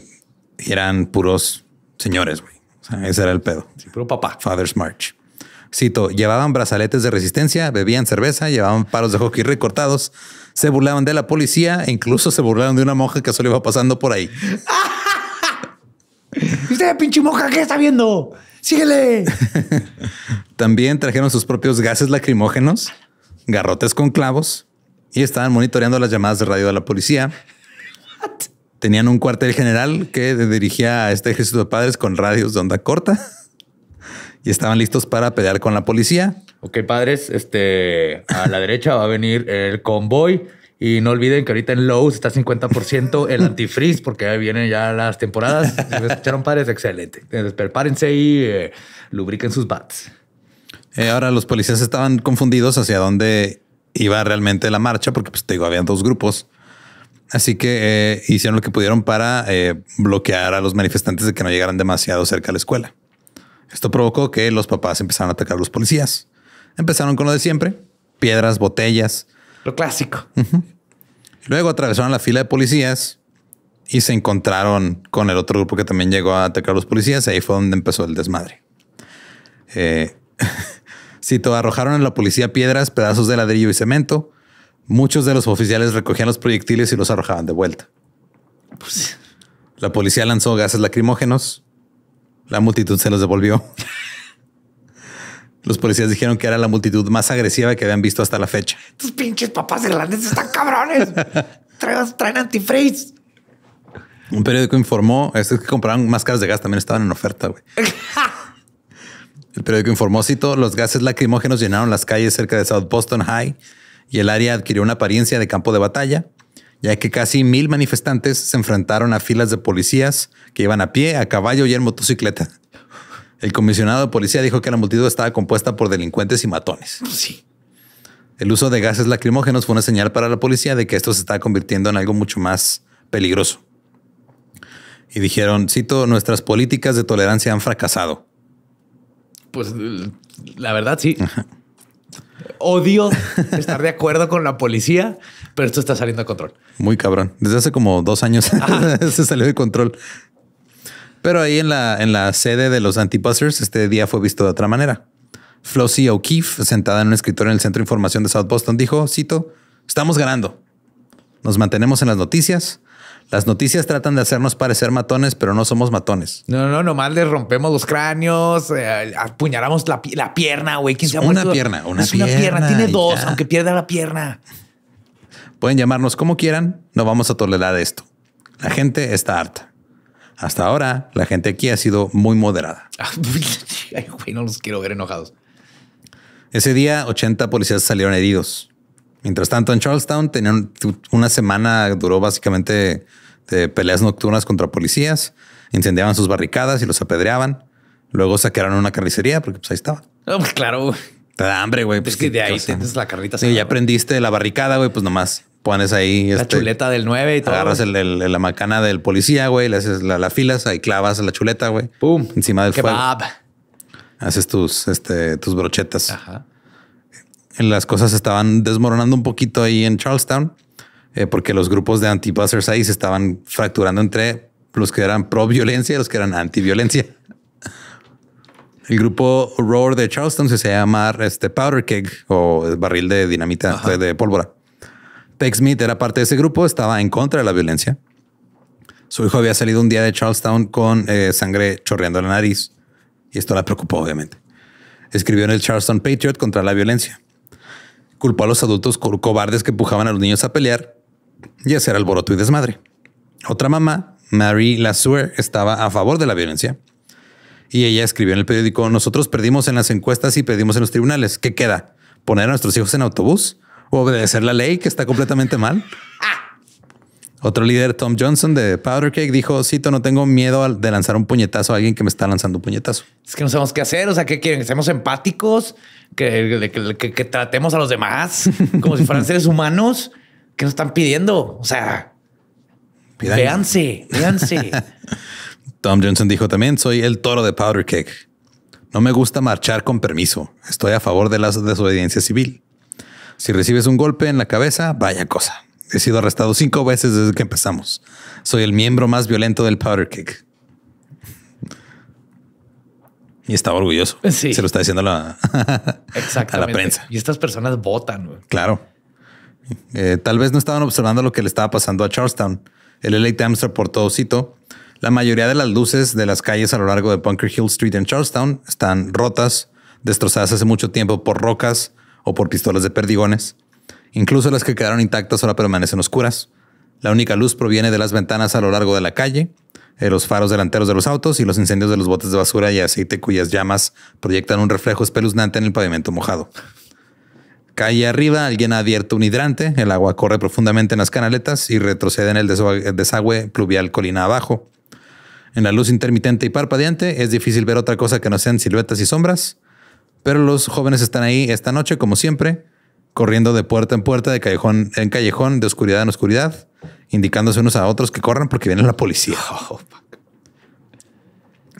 [SPEAKER 1] eran puros señores, güey. O sea, ese era el pedo. Sí, puro papá. Father's March. Cito, llevaban brazaletes de resistencia, bebían cerveza, llevaban palos de hockey recortados, se burlaban de la policía e incluso se burlaron de una monja que solo iba pasando por ahí.
[SPEAKER 2] *laughs* ¿Usted, pinche monja, qué está viendo? Síguele.
[SPEAKER 1] *laughs* También trajeron sus propios gases lacrimógenos, garrotes con clavos y estaban monitoreando las llamadas de radio de la policía tenían un cuartel general que dirigía a este ejército de padres con radios de
[SPEAKER 2] onda corta y estaban listos para pelear con la policía. Ok, padres, este, a la derecha va a venir el convoy. Y no olviden que ahorita en Lowe's está 50% el antifreeze, porque ahí vienen ya las temporadas. Si escucharon padres, excelente. Entonces, prepárense y eh, lubriquen sus bats.
[SPEAKER 1] Eh, ahora los policías estaban confundidos hacia dónde iba realmente la marcha, porque pues te digo, habían dos grupos. Así que eh, hicieron lo que pudieron para eh, bloquear a los manifestantes de que no llegaran demasiado cerca a la escuela. Esto provocó que los papás empezaron a atacar a los policías. Empezaron con lo de siempre, piedras, botellas. Lo clásico. Luego atravesaron la fila de policías y se encontraron con el otro grupo que también llegó a atacar a los policías. ahí fue donde empezó el desmadre. Eh, *laughs* cito, arrojaron a la policía piedras, pedazos de ladrillo y cemento. Muchos de los oficiales recogían los proyectiles y los arrojaban de vuelta. Pues la policía lanzó gases lacrimógenos. La multitud se los devolvió. Los policías dijeron que era la multitud más agresiva que habían visto hasta la fecha.
[SPEAKER 2] Tus pinches papás irlandeses están cabrones. *laughs* traen, antifreeze.
[SPEAKER 1] Un periódico informó, este es que compraron máscaras de gas, también estaban en oferta, *laughs* El periódico informó, los gases lacrimógenos llenaron las calles cerca de South Boston High y el área adquirió una apariencia de campo de batalla, ya que casi mil manifestantes se enfrentaron a filas de policías que iban a pie, a caballo y en motocicleta. El comisionado de policía dijo que la multitud estaba compuesta por delincuentes y matones. Sí. El uso de gases lacrimógenos fue una señal para la policía de que esto se estaba convirtiendo en algo mucho más peligroso. Y dijeron, cito, nuestras políticas de tolerancia han fracasado.
[SPEAKER 2] Pues la verdad sí odio estar de acuerdo con la policía, pero esto está saliendo de control.
[SPEAKER 1] Muy cabrón. Desde hace como dos años ah. *laughs* se salió de control. Pero ahí en la, en la sede de los antibuzzers, este día fue visto de otra manera. Flossie O'Keefe, sentada en un escritorio en el Centro de Información de South Boston, dijo, cito, estamos ganando. Nos mantenemos en las noticias, las noticias tratan de hacernos parecer matones, pero no somos matones.
[SPEAKER 2] No, no, nomás les rompemos los cráneos, eh, apuñalamos la, pierna, güey. ¿Quién se Una pierna, una es pierna. Una pierna, tiene dos, aunque pierda la pierna.
[SPEAKER 1] Pueden llamarnos como quieran, no vamos a tolerar esto. La gente está harta. Hasta ahora, la gente aquí ha sido muy
[SPEAKER 2] moderada. *laughs* Ay, güey, no los quiero ver enojados.
[SPEAKER 1] Ese día, 80 policías salieron heridos. Mientras tanto, en Charlestown tenían una semana, duró básicamente este, peleas nocturnas contra policías, incendiaban sus barricadas y los apedreaban. Luego saquearon una carnicería porque pues ahí estaba.
[SPEAKER 2] Pues, claro. Te da hambre, güey. Pues, es que de ahí tienes la carrita.
[SPEAKER 1] Sí, ya aprendiste la barricada, güey, pues nomás pones ahí. La este, chuleta del 9 y Agarras la macana del policía, güey, le haces las la filas, ahí clavas la chuleta, güey. Pum. Encima del Kebab. Haces tus, este, tus brochetas. Ajá. Las cosas estaban desmoronando un poquito ahí en Charlestown. Eh, porque los grupos de anti busters ahí estaban fracturando entre los que eran pro violencia y los que eran anti violencia. El grupo Roar de Charleston se llama llama este Powder Keg o barril de dinamita de pólvora. Peg Smith era parte de ese grupo, estaba en contra de la violencia. Su hijo había salido un día de Charleston con eh, sangre chorreando la nariz y esto la preocupó, obviamente. Escribió en el Charleston Patriot contra la violencia. Culpó a los adultos cobardes que empujaban a los niños a pelear y hacer alboroto y desmadre. Otra mamá, Mary Lassuer, estaba a favor de la violencia. Y ella escribió en el periódico, nosotros perdimos en las encuestas y perdimos en los tribunales. ¿Qué queda? ¿Poner a nuestros hijos en autobús? ¿O obedecer la ley que está completamente mal? *laughs* Otro líder, Tom Johnson de Powder Cake, dijo: Cito, no tengo miedo de lanzar un puñetazo a alguien que me está lanzando un
[SPEAKER 2] puñetazo. Es que no sabemos qué hacer. O sea, ¿qué quieren? ¿Que seamos empáticos? que tratemos a los demás como si fueran *laughs* seres humanos? ¿Qué nos están pidiendo? O sea, véanse, véanse.
[SPEAKER 1] *laughs* Tom Johnson dijo también, soy el toro de Powder Cake. No me gusta marchar con permiso. Estoy a favor de la desobediencia civil. Si recibes un golpe en la cabeza, vaya cosa. He sido arrestado cinco veces desde que empezamos. Soy el miembro más violento del Powder Cake. Y estaba orgulloso. Sí. Se lo está diciendo *laughs* a
[SPEAKER 2] la, prensa. Y estas personas votan.
[SPEAKER 1] Claro. Eh, tal vez no estaban observando lo que le estaba pasando a Charlestown. El LA por reportó, cito, la mayoría de las luces de las calles a lo largo de Bunker Hill Street en Charlestown están rotas, destrozadas hace mucho tiempo por rocas o por pistolas de perdigones. Incluso las que quedaron intactas ahora permanecen oscuras. La única luz proviene de las ventanas a lo largo de la calle, de eh, los faros delanteros de los autos y los incendios de los botes de basura y aceite cuyas llamas proyectan un reflejo espeluznante en el pavimento mojado. Calle arriba, alguien ha abierto un hidrante, el agua corre profundamente en las canaletas y retrocede en el desagüe pluvial colina abajo. En la luz intermitente y parpadeante es difícil ver otra cosa que no sean siluetas y sombras, pero los jóvenes están ahí esta noche, como siempre, corriendo de puerta en puerta, de callejón en callejón, de oscuridad en oscuridad, indicándose unos a otros que corran porque viene la policía. *laughs* Oh,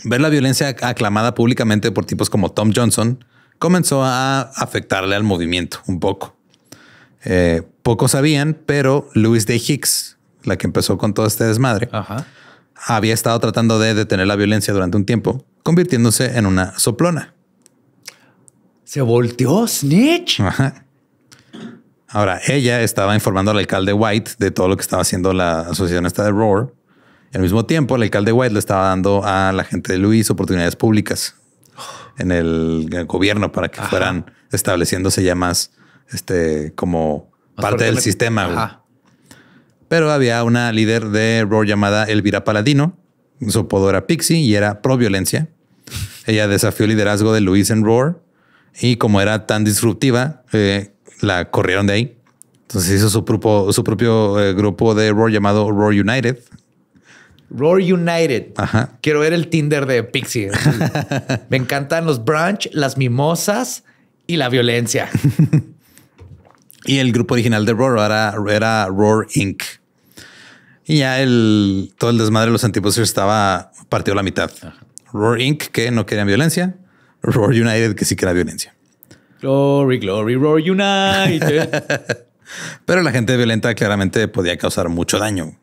[SPEAKER 1] ver la violencia aclamada públicamente por tipos como Tom Johnson comenzó a afectarle al movimiento un poco. Eh, pocos sabían, pero Louis de Hicks, la que empezó con todo este desmadre, había estado tratando de detener la violencia durante un tiempo, convirtiéndose en una soplona. Se volteó, snitch. Ahora, ella estaba informando al alcalde White de todo lo que estaba haciendo la asociación esta de Roar. Y al mismo tiempo, el alcalde White le estaba dando a la gente de Luis oportunidades públicas en el, gobierno para que fueran estableciéndose ya más este, como parte del sistema. Pero había una líder de Roar llamada Elvira Paladino. Su apodo era Pixie y era pro violencia. Ella desafió el liderazgo de Luis en Roar y como era tan disruptiva, eh, la corrieron de ahí. Entonces hizo su, su propio eh, grupo de Roar llamado Roar
[SPEAKER 2] United, Roar United. Quiero ver el Tinder de Pixie. *laughs* Me encantan los brunch, las mimosas y la violencia. *laughs* y el grupo original de Roar era, Roar Inc.
[SPEAKER 1] Y ya el, todo el desmadre de los antipos estaba partido a la mitad. Roar Inc. que no querían violencia. Roar United que sí quería violencia.
[SPEAKER 2] Glory, glory, Roar
[SPEAKER 1] United. *laughs* Pero la gente violenta claramente podía causar mucho daño.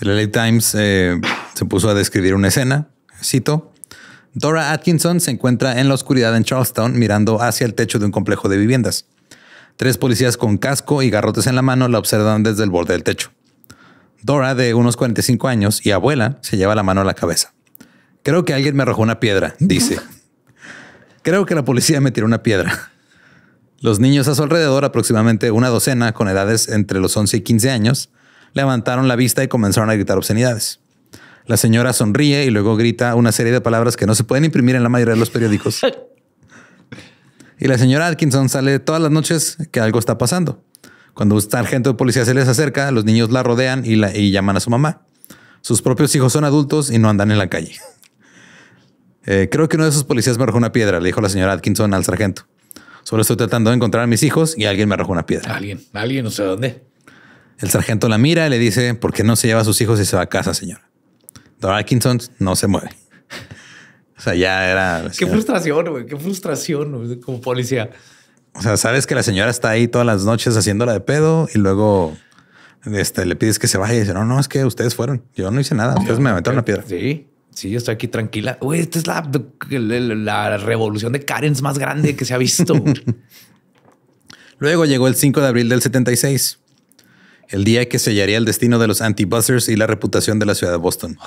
[SPEAKER 1] El LA Times eh, se puso a describir una escena, cito, Dora Atkinson se encuentra en la oscuridad en Charlestown mirando hacia el techo de un complejo de viviendas. Tres policías con casco y garrotes en la mano la observan desde el borde del techo. Dora, de unos 45 años y abuela, se lleva la mano a la cabeza. Creo que alguien me arrojó una piedra, dice. *laughs* Creo que la policía me tiró una piedra. Los niños a su alrededor, aproximadamente una docena con edades entre los 11 y 15 años, levantaron la vista y comenzaron a gritar obscenidades. La señora sonríe y luego grita una serie de palabras que no se pueden imprimir en la mayoría de los periódicos. *laughs* y la señora Atkinson sale todas las noches que algo está pasando. Cuando un sargento de policía se les acerca, los niños la rodean y, la, llaman a su mamá. Sus propios hijos son adultos y no andan en la calle. *laughs* Eh, creo que uno de esos policías me arrojó una piedra, le dijo la señora Atkinson al sargento. Solo estoy tratando de encontrar a mis hijos y alguien me arrojó una piedra. Alguien, alguien, no sé dónde. El sargento la mira y le dice, ¿por qué no se lleva a sus hijos y se va a casa, señora? Dora Atkinson no se mueve. *laughs* O sea, ya era... Qué
[SPEAKER 2] frustración, güey. Qué frustración como policía.
[SPEAKER 1] O sea, sabes que la señora está ahí todas las noches haciéndola de pedo y luego este, le pides que se vaya y dice, no, no, es que ustedes fueron. Yo no hice nada. Ustedes me metieron la piedra.
[SPEAKER 2] Sí. Sí, yo estoy aquí tranquila. Güey, esta es la, revolución de Karen más grande que se ha visto.
[SPEAKER 1] *laughs* Luego llegó el 5 de abril del 76 el día que sellaría el destino de los anti y la reputación de la ciudad de Boston.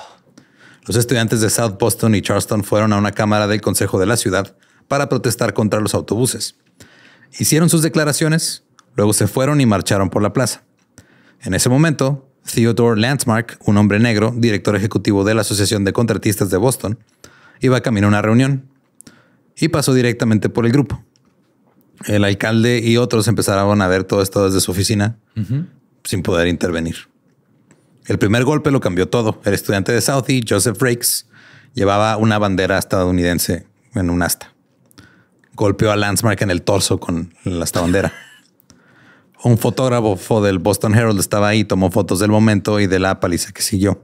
[SPEAKER 1] Los estudiantes de South Boston y Charleston fueron a una cámara del Consejo de la ciudad para protestar contra los autobuses. Hicieron sus declaraciones, luego se fueron y marcharon por la plaza. En ese momento, Theodore Landsmark, un hombre negro, director ejecutivo de la Asociación de Contratistas de Boston, iba a camino a una reunión y pasó directamente por el grupo. El alcalde y otros empezaron a ver todo esto desde su oficina sin poder intervenir. El primer golpe lo cambió todo. El estudiante de Southie, Joseph Rakes, llevaba una bandera estadounidense en un asta. Golpeó a Landsmark en el torso con la esta bandera. *laughs* Un fotógrafo del Boston Herald estaba ahí, tomó fotos del momento y de la paliza que siguió.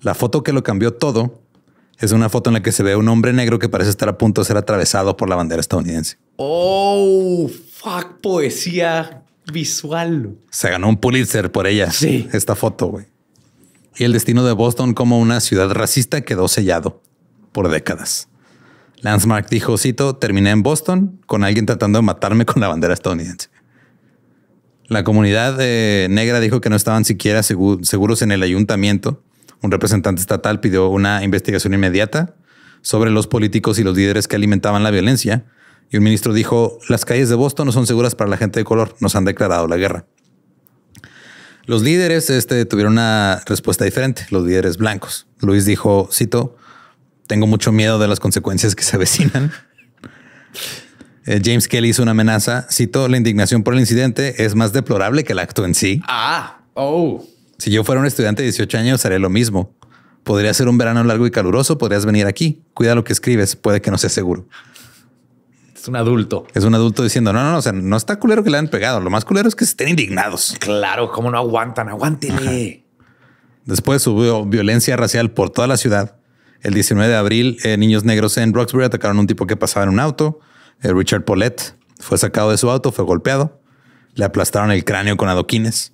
[SPEAKER 1] La foto que lo cambió todo es una foto en la que se ve un hombre negro que parece estar a punto de ser atravesado por la bandera estadounidense.
[SPEAKER 2] Oh, fuck, poesía visual.
[SPEAKER 1] Se ganó un Pulitzer por ella. Sí. Esta foto, güey. Y el destino de Boston como una ciudad racista quedó sellado por décadas. Lance dijo, cito, terminé en Boston con alguien tratando de matarme con la bandera estadounidense. La comunidad eh, negra dijo que no estaban siquiera seguros en el ayuntamiento. Un representante estatal pidió una investigación inmediata sobre los políticos y los líderes que alimentaban la violencia, y un ministro dijo, las calles de Boston no son seguras para la gente de color, nos han declarado la guerra. Los líderes este, tuvieron una respuesta diferente, los líderes blancos. Luis dijo, cito, tengo mucho miedo de las consecuencias que se avecinan. *laughs* Eh, James Kelly hizo una amenaza, cito, la indignación por el incidente es más deplorable que el acto en sí.
[SPEAKER 2] Ah, oh.
[SPEAKER 1] Si yo fuera un estudiante de 18 años, haría lo mismo. Podría ser un verano largo y caluroso, podrías venir aquí. Cuida lo que escribes, puede que no sea seguro. Es un adulto. Es un adulto diciendo, no, no, no, no está culero que le han pegado. Lo más culero es que estén indignados. Claro, cómo no aguantan, aguántenle. Después hubo violencia racial por toda la ciudad. El 19 de abril, eh, niños negros en Roxbury atacaron a un tipo que pasaba en un auto. Eh, Richard Paulette fue sacado de su auto, fue golpeado. Le aplastaron el cráneo con adoquines.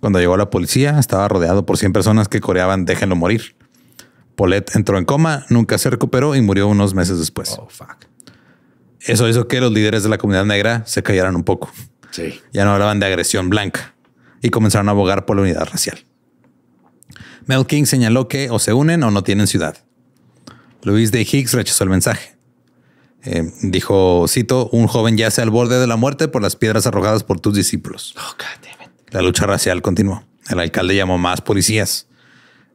[SPEAKER 1] Cuando llegó la policía, estaba rodeado por 100 personas que coreaban déjenlo morir. Paulette entró en coma, nunca se recuperó y murió unos meses después. Oh, fuck. Eso hizo que los líderes de la comunidad negra se callaran un poco. Sí. Ya no hablaban de agresión blanca y comenzaron a abogar por la unidad racial. Mel King señaló que o se unen o no tienen ciudad. Luis de Higgs rechazó el mensaje. Eh, dijo, cito, un joven yace al borde de la muerte por las piedras arrojadas por tus discípulos. Oh, la lucha racial continuó. El alcalde llamó más policías.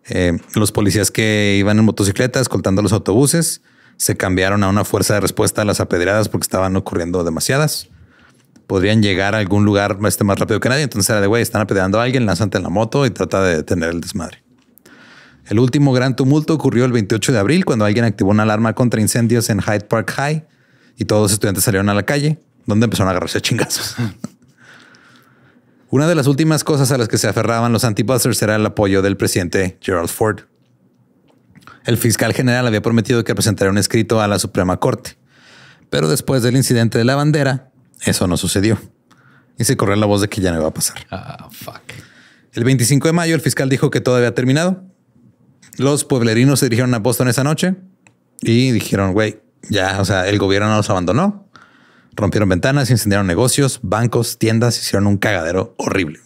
[SPEAKER 1] Eh, los policías que iban en motocicletas escoltando los autobuses se cambiaron a una fuerza de respuesta a las apedreadas porque estaban ocurriendo demasiadas. Podrían llegar a algún lugar este más rápido que nadie. Entonces era de, güey, están apedreando a alguien, lanzante en la moto y trata de detener el desmadre. El último gran tumulto ocurrió el 28 de abril cuando alguien activó una alarma contra incendios en Hyde Park High y todos los estudiantes salieron a la calle, donde empezaron a agarrarse a chingazos. *laughs* una de las últimas cosas a las que se aferraban los anti busters era el apoyo del presidente Gerald Ford. El fiscal general había prometido que presentaría un escrito a la Suprema Corte, pero después del incidente de la bandera, eso no sucedió. Y se corrió la voz de que ya no iba a pasar. Ah, fuck. El 25 de mayo, el fiscal dijo que todo había terminado. Los pueblerinos se dirigieron a Boston esa noche y dijeron, güey, ya, o sea, el gobierno nos abandonó. Rompieron ventanas, incendiaron negocios, bancos, tiendas, hicieron un cagadero horrible.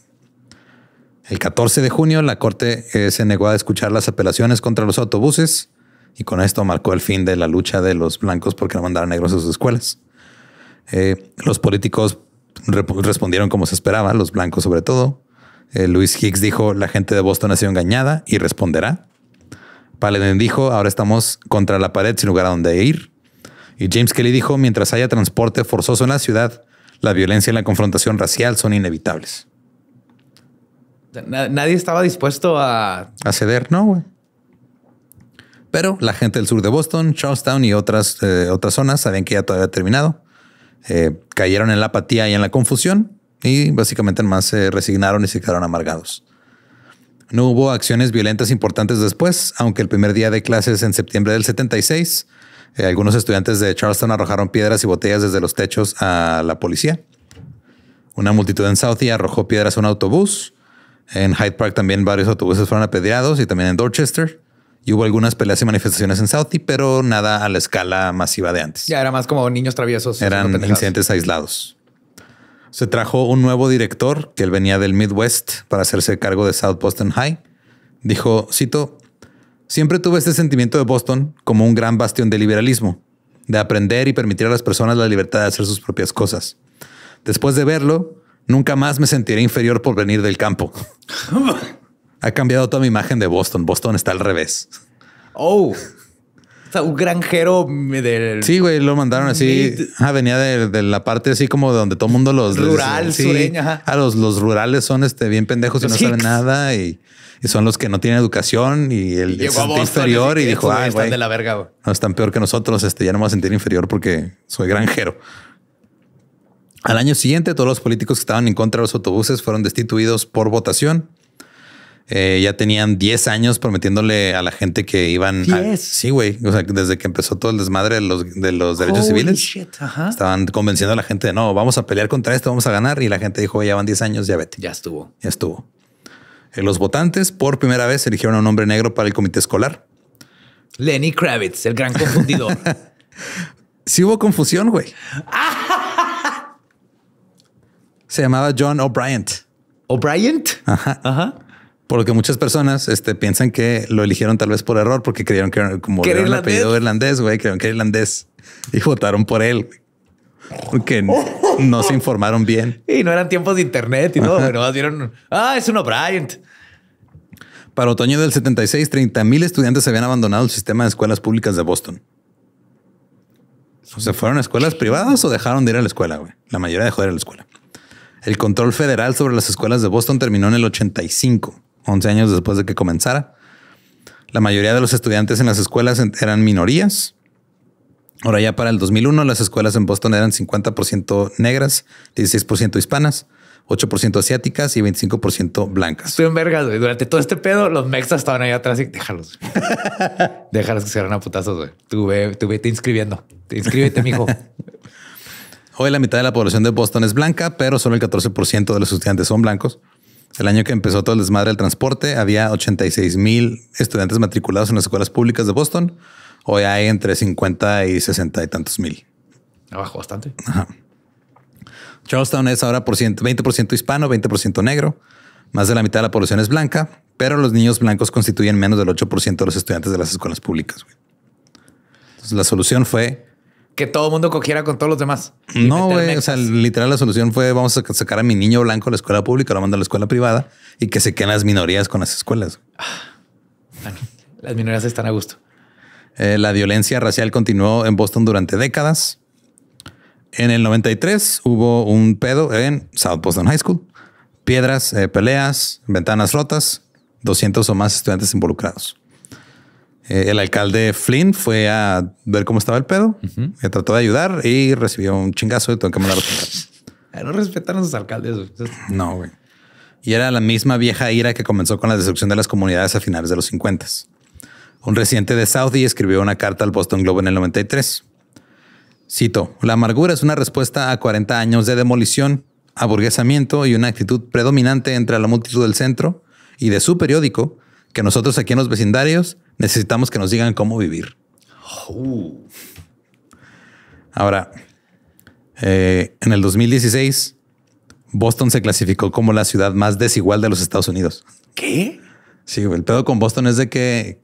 [SPEAKER 1] El 14 de junio, la Corte eh, se negó a escuchar las apelaciones contra los autobuses y con esto marcó el fin de la lucha de los blancos porque no mandaron negros a sus escuelas. Eh, los políticos respondieron como se esperaba, los blancos sobre todo. Eh, Luis Hicks dijo, la gente de Boston ha sido engañada y responderá. Paladin dijo, ahora estamos contra la pared sin lugar a donde ir. Y James Kelly dijo, mientras haya transporte forzoso en la ciudad, la violencia y la confrontación racial son inevitables
[SPEAKER 2] nadie estaba dispuesto a...
[SPEAKER 1] ceder, no, Pero la gente del sur de Boston, Charlestown y otras, eh, otras zonas sabían que ya todo había terminado. Eh, cayeron en la apatía y en la confusión y básicamente más se resignaron y se quedaron amargados. No hubo acciones violentas importantes después, aunque el primer día de clases en septiembre del 76, eh, algunos estudiantes de Charlestown arrojaron piedras y botellas desde los techos a la policía. Una multitud en Southie arrojó piedras a un autobús. En Hyde Park también varios autobuses fueron apedreados y también en Dorchester. Y hubo algunas peleas y manifestaciones en Southie, pero nada a la escala masiva de antes. Ya era más como niños
[SPEAKER 2] traviesos. Eran
[SPEAKER 1] incidentes aislados. Se trajo un nuevo director que él venía del Midwest para hacerse cargo de South Boston High. Dijo, cito, siempre tuve este sentimiento de Boston como un gran bastión de liberalismo, de aprender y permitir a las personas la libertad de hacer sus propias cosas. Después de verlo, Nunca más me sentiré inferior por venir del campo. *laughs* ha cambiado toda mi imagen de Boston. Boston está al revés.
[SPEAKER 2] Oh, un granjero del. Sí,
[SPEAKER 1] güey, lo mandaron así. venía de, la parte así como de donde todo mundo los. Rural, sí, los, los rurales son este, bien pendejos y no saben nada y, son los que no tienen educación y el y inferior y dijo, ah, están de la verga. No, están peor que nosotros. Este, ya no me voy a sentir inferior porque soy granjero. Al año siguiente, todos los políticos que estaban en contra de los autobuses fueron destituidos por votación. Eh, ya tenían 10 años prometiéndole a la gente que iban. sí, güey. desde que empezó todo el desmadre de los, derechos civiles, estaban convenciendo a la gente de no, vamos a pelear contra esto, vamos a ganar. Y la gente dijo, ya van 10 años, ya vete.
[SPEAKER 2] Ya estuvo. Ya estuvo.
[SPEAKER 1] Eh, los votantes por primera vez eligieron a un hombre negro para el comité escolar.
[SPEAKER 2] Lenny Kravitz, el gran confundidor. *laughs* sí hubo confusión, güey. *laughs* Ah
[SPEAKER 1] se llamaba John O'Brien. O'Brien. Ajá. Por lo que muchas personas este, piensan que lo eligieron tal vez por error porque creyeron que era como era el apellido irlandés, güey, creyeron que era irlandés y votaron por él. Porque no, se informaron bien.
[SPEAKER 2] *laughs* Y no eran tiempos de internet y no, pero dieron, ah, es un O'Brien.
[SPEAKER 1] Para otoño del 76, 30 mil estudiantes habían abandonado el sistema de escuelas públicas de Boston. O ¿Se fueron a escuelas privadas o dejaron de ir a la escuela, güey? La mayoría dejó de ir a la escuela. El control federal sobre las escuelas de Boston terminó en el 85, 11 años después de que comenzara. La mayoría de los estudiantes en las escuelas eran minorías. Ahora ya para el 2001 las escuelas en Boston eran 50% negras, 16% hispanas, 8% asiáticas y 25% blancas.
[SPEAKER 2] Estoy en vergas, Durante todo este pedo, los mexas estaban ahí atrás y déjalos. *laughs* déjalos que se a putazos, güey. tuve ve, tú inscribiendo. Inscríbete, mijo. *laughs* Hoy la mitad de la población de Boston es
[SPEAKER 1] blanca, pero solo el 14% de los estudiantes son blancos. El año que empezó todo el desmadre del transporte, había 86 mil estudiantes matriculados en las escuelas públicas de Boston. Hoy hay entre 50 y 60 y tantos mil. Abajo bastante. Ajá. es ahora por 20% hispano, 20% negro. Más de la mitad de la población es blanca, pero los niños blancos constituyen menos del 8% de los estudiantes de las escuelas públicas. Entonces, la solución fue
[SPEAKER 2] que todo el mundo cogiera con todos los demás.
[SPEAKER 1] No, O sea, literal, la solución fue: vamos a sacar a mi niño blanco a la escuela pública, lo mando a la escuela privada y que se queden las minorías con las escuelas. Ah, las minorías están a gusto. Eh, la violencia racial continuó en Boston durante décadas. En el 93 hubo un pedo en South Boston High School. Piedras, eh, peleas, ventanas rotas, 200 o más estudiantes involucrados. Eh, el alcalde Flynn fue a ver cómo estaba el pedo, trató de ayudar y recibió un chingazo y tengo que *laughs*
[SPEAKER 2] No respetaron a sus alcaldes. No, güey.
[SPEAKER 1] Y era la misma vieja ira que comenzó con la destrucción de las comunidades a finales de los 50. Un residente de Saudi escribió una carta al Boston Globe en el 93. Cito, la amargura es una respuesta a 40 años de demolición, aburguesamiento y una actitud predominante entre la multitud del centro y de su periódico, que nosotros aquí en los vecindarios necesitamos que nos digan cómo vivir. Ahora, eh, en el 2016, Boston se clasificó como la ciudad más desigual de los Estados Unidos. ¿Qué? Sí, el pedo con Boston es de que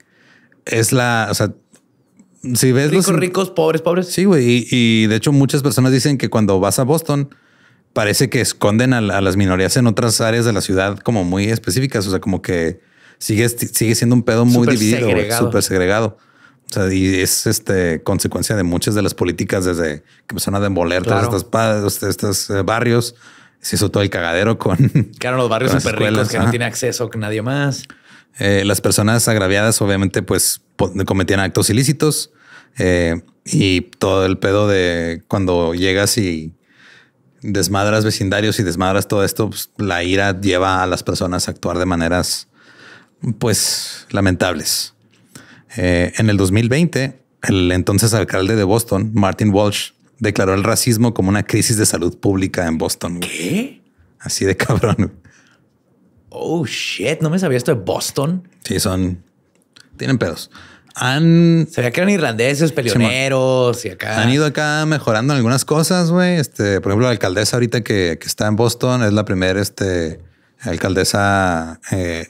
[SPEAKER 1] es la, o sea, si ves ricos, los ricos, pobres, pobres. Sí, güey. Y, de hecho, muchas personas dicen que cuando vas a Boston, parece que esconden a, las minorías en otras áreas de la ciudad como muy específicas. O sea, como que sigue, sigue siendo un pedo muy dividido, súper segregado. O sea, y es este consecuencia de muchas de las políticas desde que empezaron a demoler todos este, estos, eh, barrios. Se hizo todo el cagadero con. Claro, *laughs* los barrios súper ricos que no tiene
[SPEAKER 2] acceso que nadie más.
[SPEAKER 1] Eh, las personas agraviadas, obviamente, pues cometían actos ilícitos eh, y todo el pedo de cuando llegas y desmadras vecindarios y desmadras todo esto, pues, la ira lleva a las personas a actuar de maneras pues lamentables. Eh, en el 2020, el entonces alcalde de Boston, Martin Walsh, declaró el racismo como una crisis de salud pública en Boston.
[SPEAKER 2] ¿Qué? Así de cabrón. Oh shit, no me sabía esto de Boston. Sí, son. Tienen pedos. Han. Se que eran irlandeses, peleoneros y acá. Han
[SPEAKER 1] ido acá mejorando algunas cosas, güey. Este, por ejemplo, la alcaldesa ahorita que, que está en Boston es la primera, este alcaldesa eh,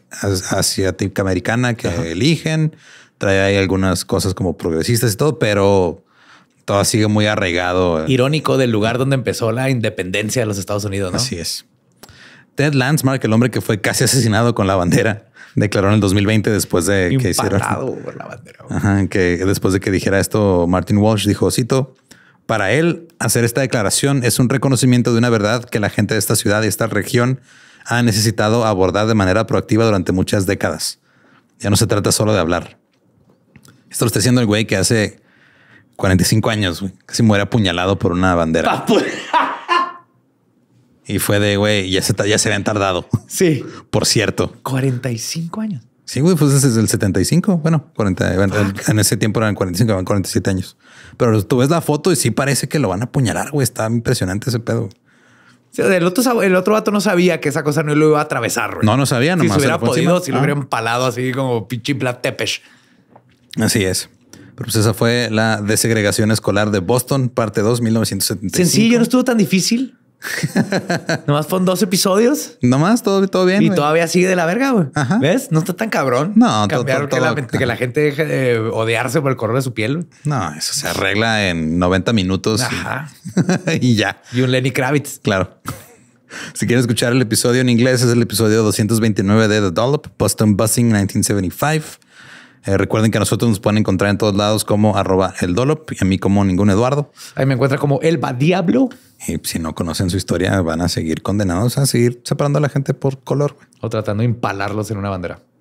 [SPEAKER 1] asiática americana que eligen. Trae ahí algunas cosas como progresistas y todo, pero todo sigue muy arraigado.
[SPEAKER 2] Irónico del lugar donde empezó la independencia de los Estados Unidos, Así es.
[SPEAKER 1] Ted Landsmark, el hombre que fue casi asesinado con la bandera, declaró en el 2020 después de que hicieron
[SPEAKER 2] la
[SPEAKER 1] bandera. que después de que dijera esto, Martin Walsh dijo, cito, para él hacer esta declaración es un reconocimiento de una verdad que la gente de esta ciudad y esta región ha necesitado abordar de manera proactiva durante muchas décadas. Ya no se trata solo de hablar. Esto lo está haciendo el güey que hace 45 años güey, casi muere apuñalado por una bandera. *laughs* y fue de güey, ya se, ya se habían tardado. Sí. *laughs* Por cierto.
[SPEAKER 2] 45 años.
[SPEAKER 1] Sí, güey, pues desde el 75. Bueno, 40, ah. en ese tiempo eran 45, eran 47 años. Pero tú ves la foto y sí parece que lo van a apuñalar, güey. Está impresionante ese pedo
[SPEAKER 2] el otro, el otro vato no sabía que esa cosa no lo iba a atravesar. No, no sabía
[SPEAKER 1] nomás. Si hubiera podido, si lo ah. hubieran
[SPEAKER 2] palado así como plat tepesh.
[SPEAKER 1] Así es. Pero pues esa fue la desegregación escolar de Boston, parte 2, 1975. Sencillo, no
[SPEAKER 2] estuvo tan difícil. *laughs* Nomás fueron dos episodios.
[SPEAKER 1] Nomás, todo, todo bien. Y todavía
[SPEAKER 2] sigue de la verga, güey. ¿Ves? No está tan cabrón. No, cambiar que, la, gente odiarse por el color de su piel. No, eso
[SPEAKER 1] se arregla en 90 minutos. *laughs* Y, ya. Y un Lenny Kravitz. Claro. *laughs* Si quieren escuchar el episodio en inglés, es el episodio 229 de The Dollop, Boston Buzzing 1975. Eh, recuerden que a nosotros nos pueden encontrar en todos lados como arroba el Dolop y a mí como ningún Eduardo. Ahí me encuentra como Elba Diablo. Y si no conocen su historia, van a seguir condenados a seguir separando a la gente por color o tratando
[SPEAKER 2] de impalarlos en una bandera.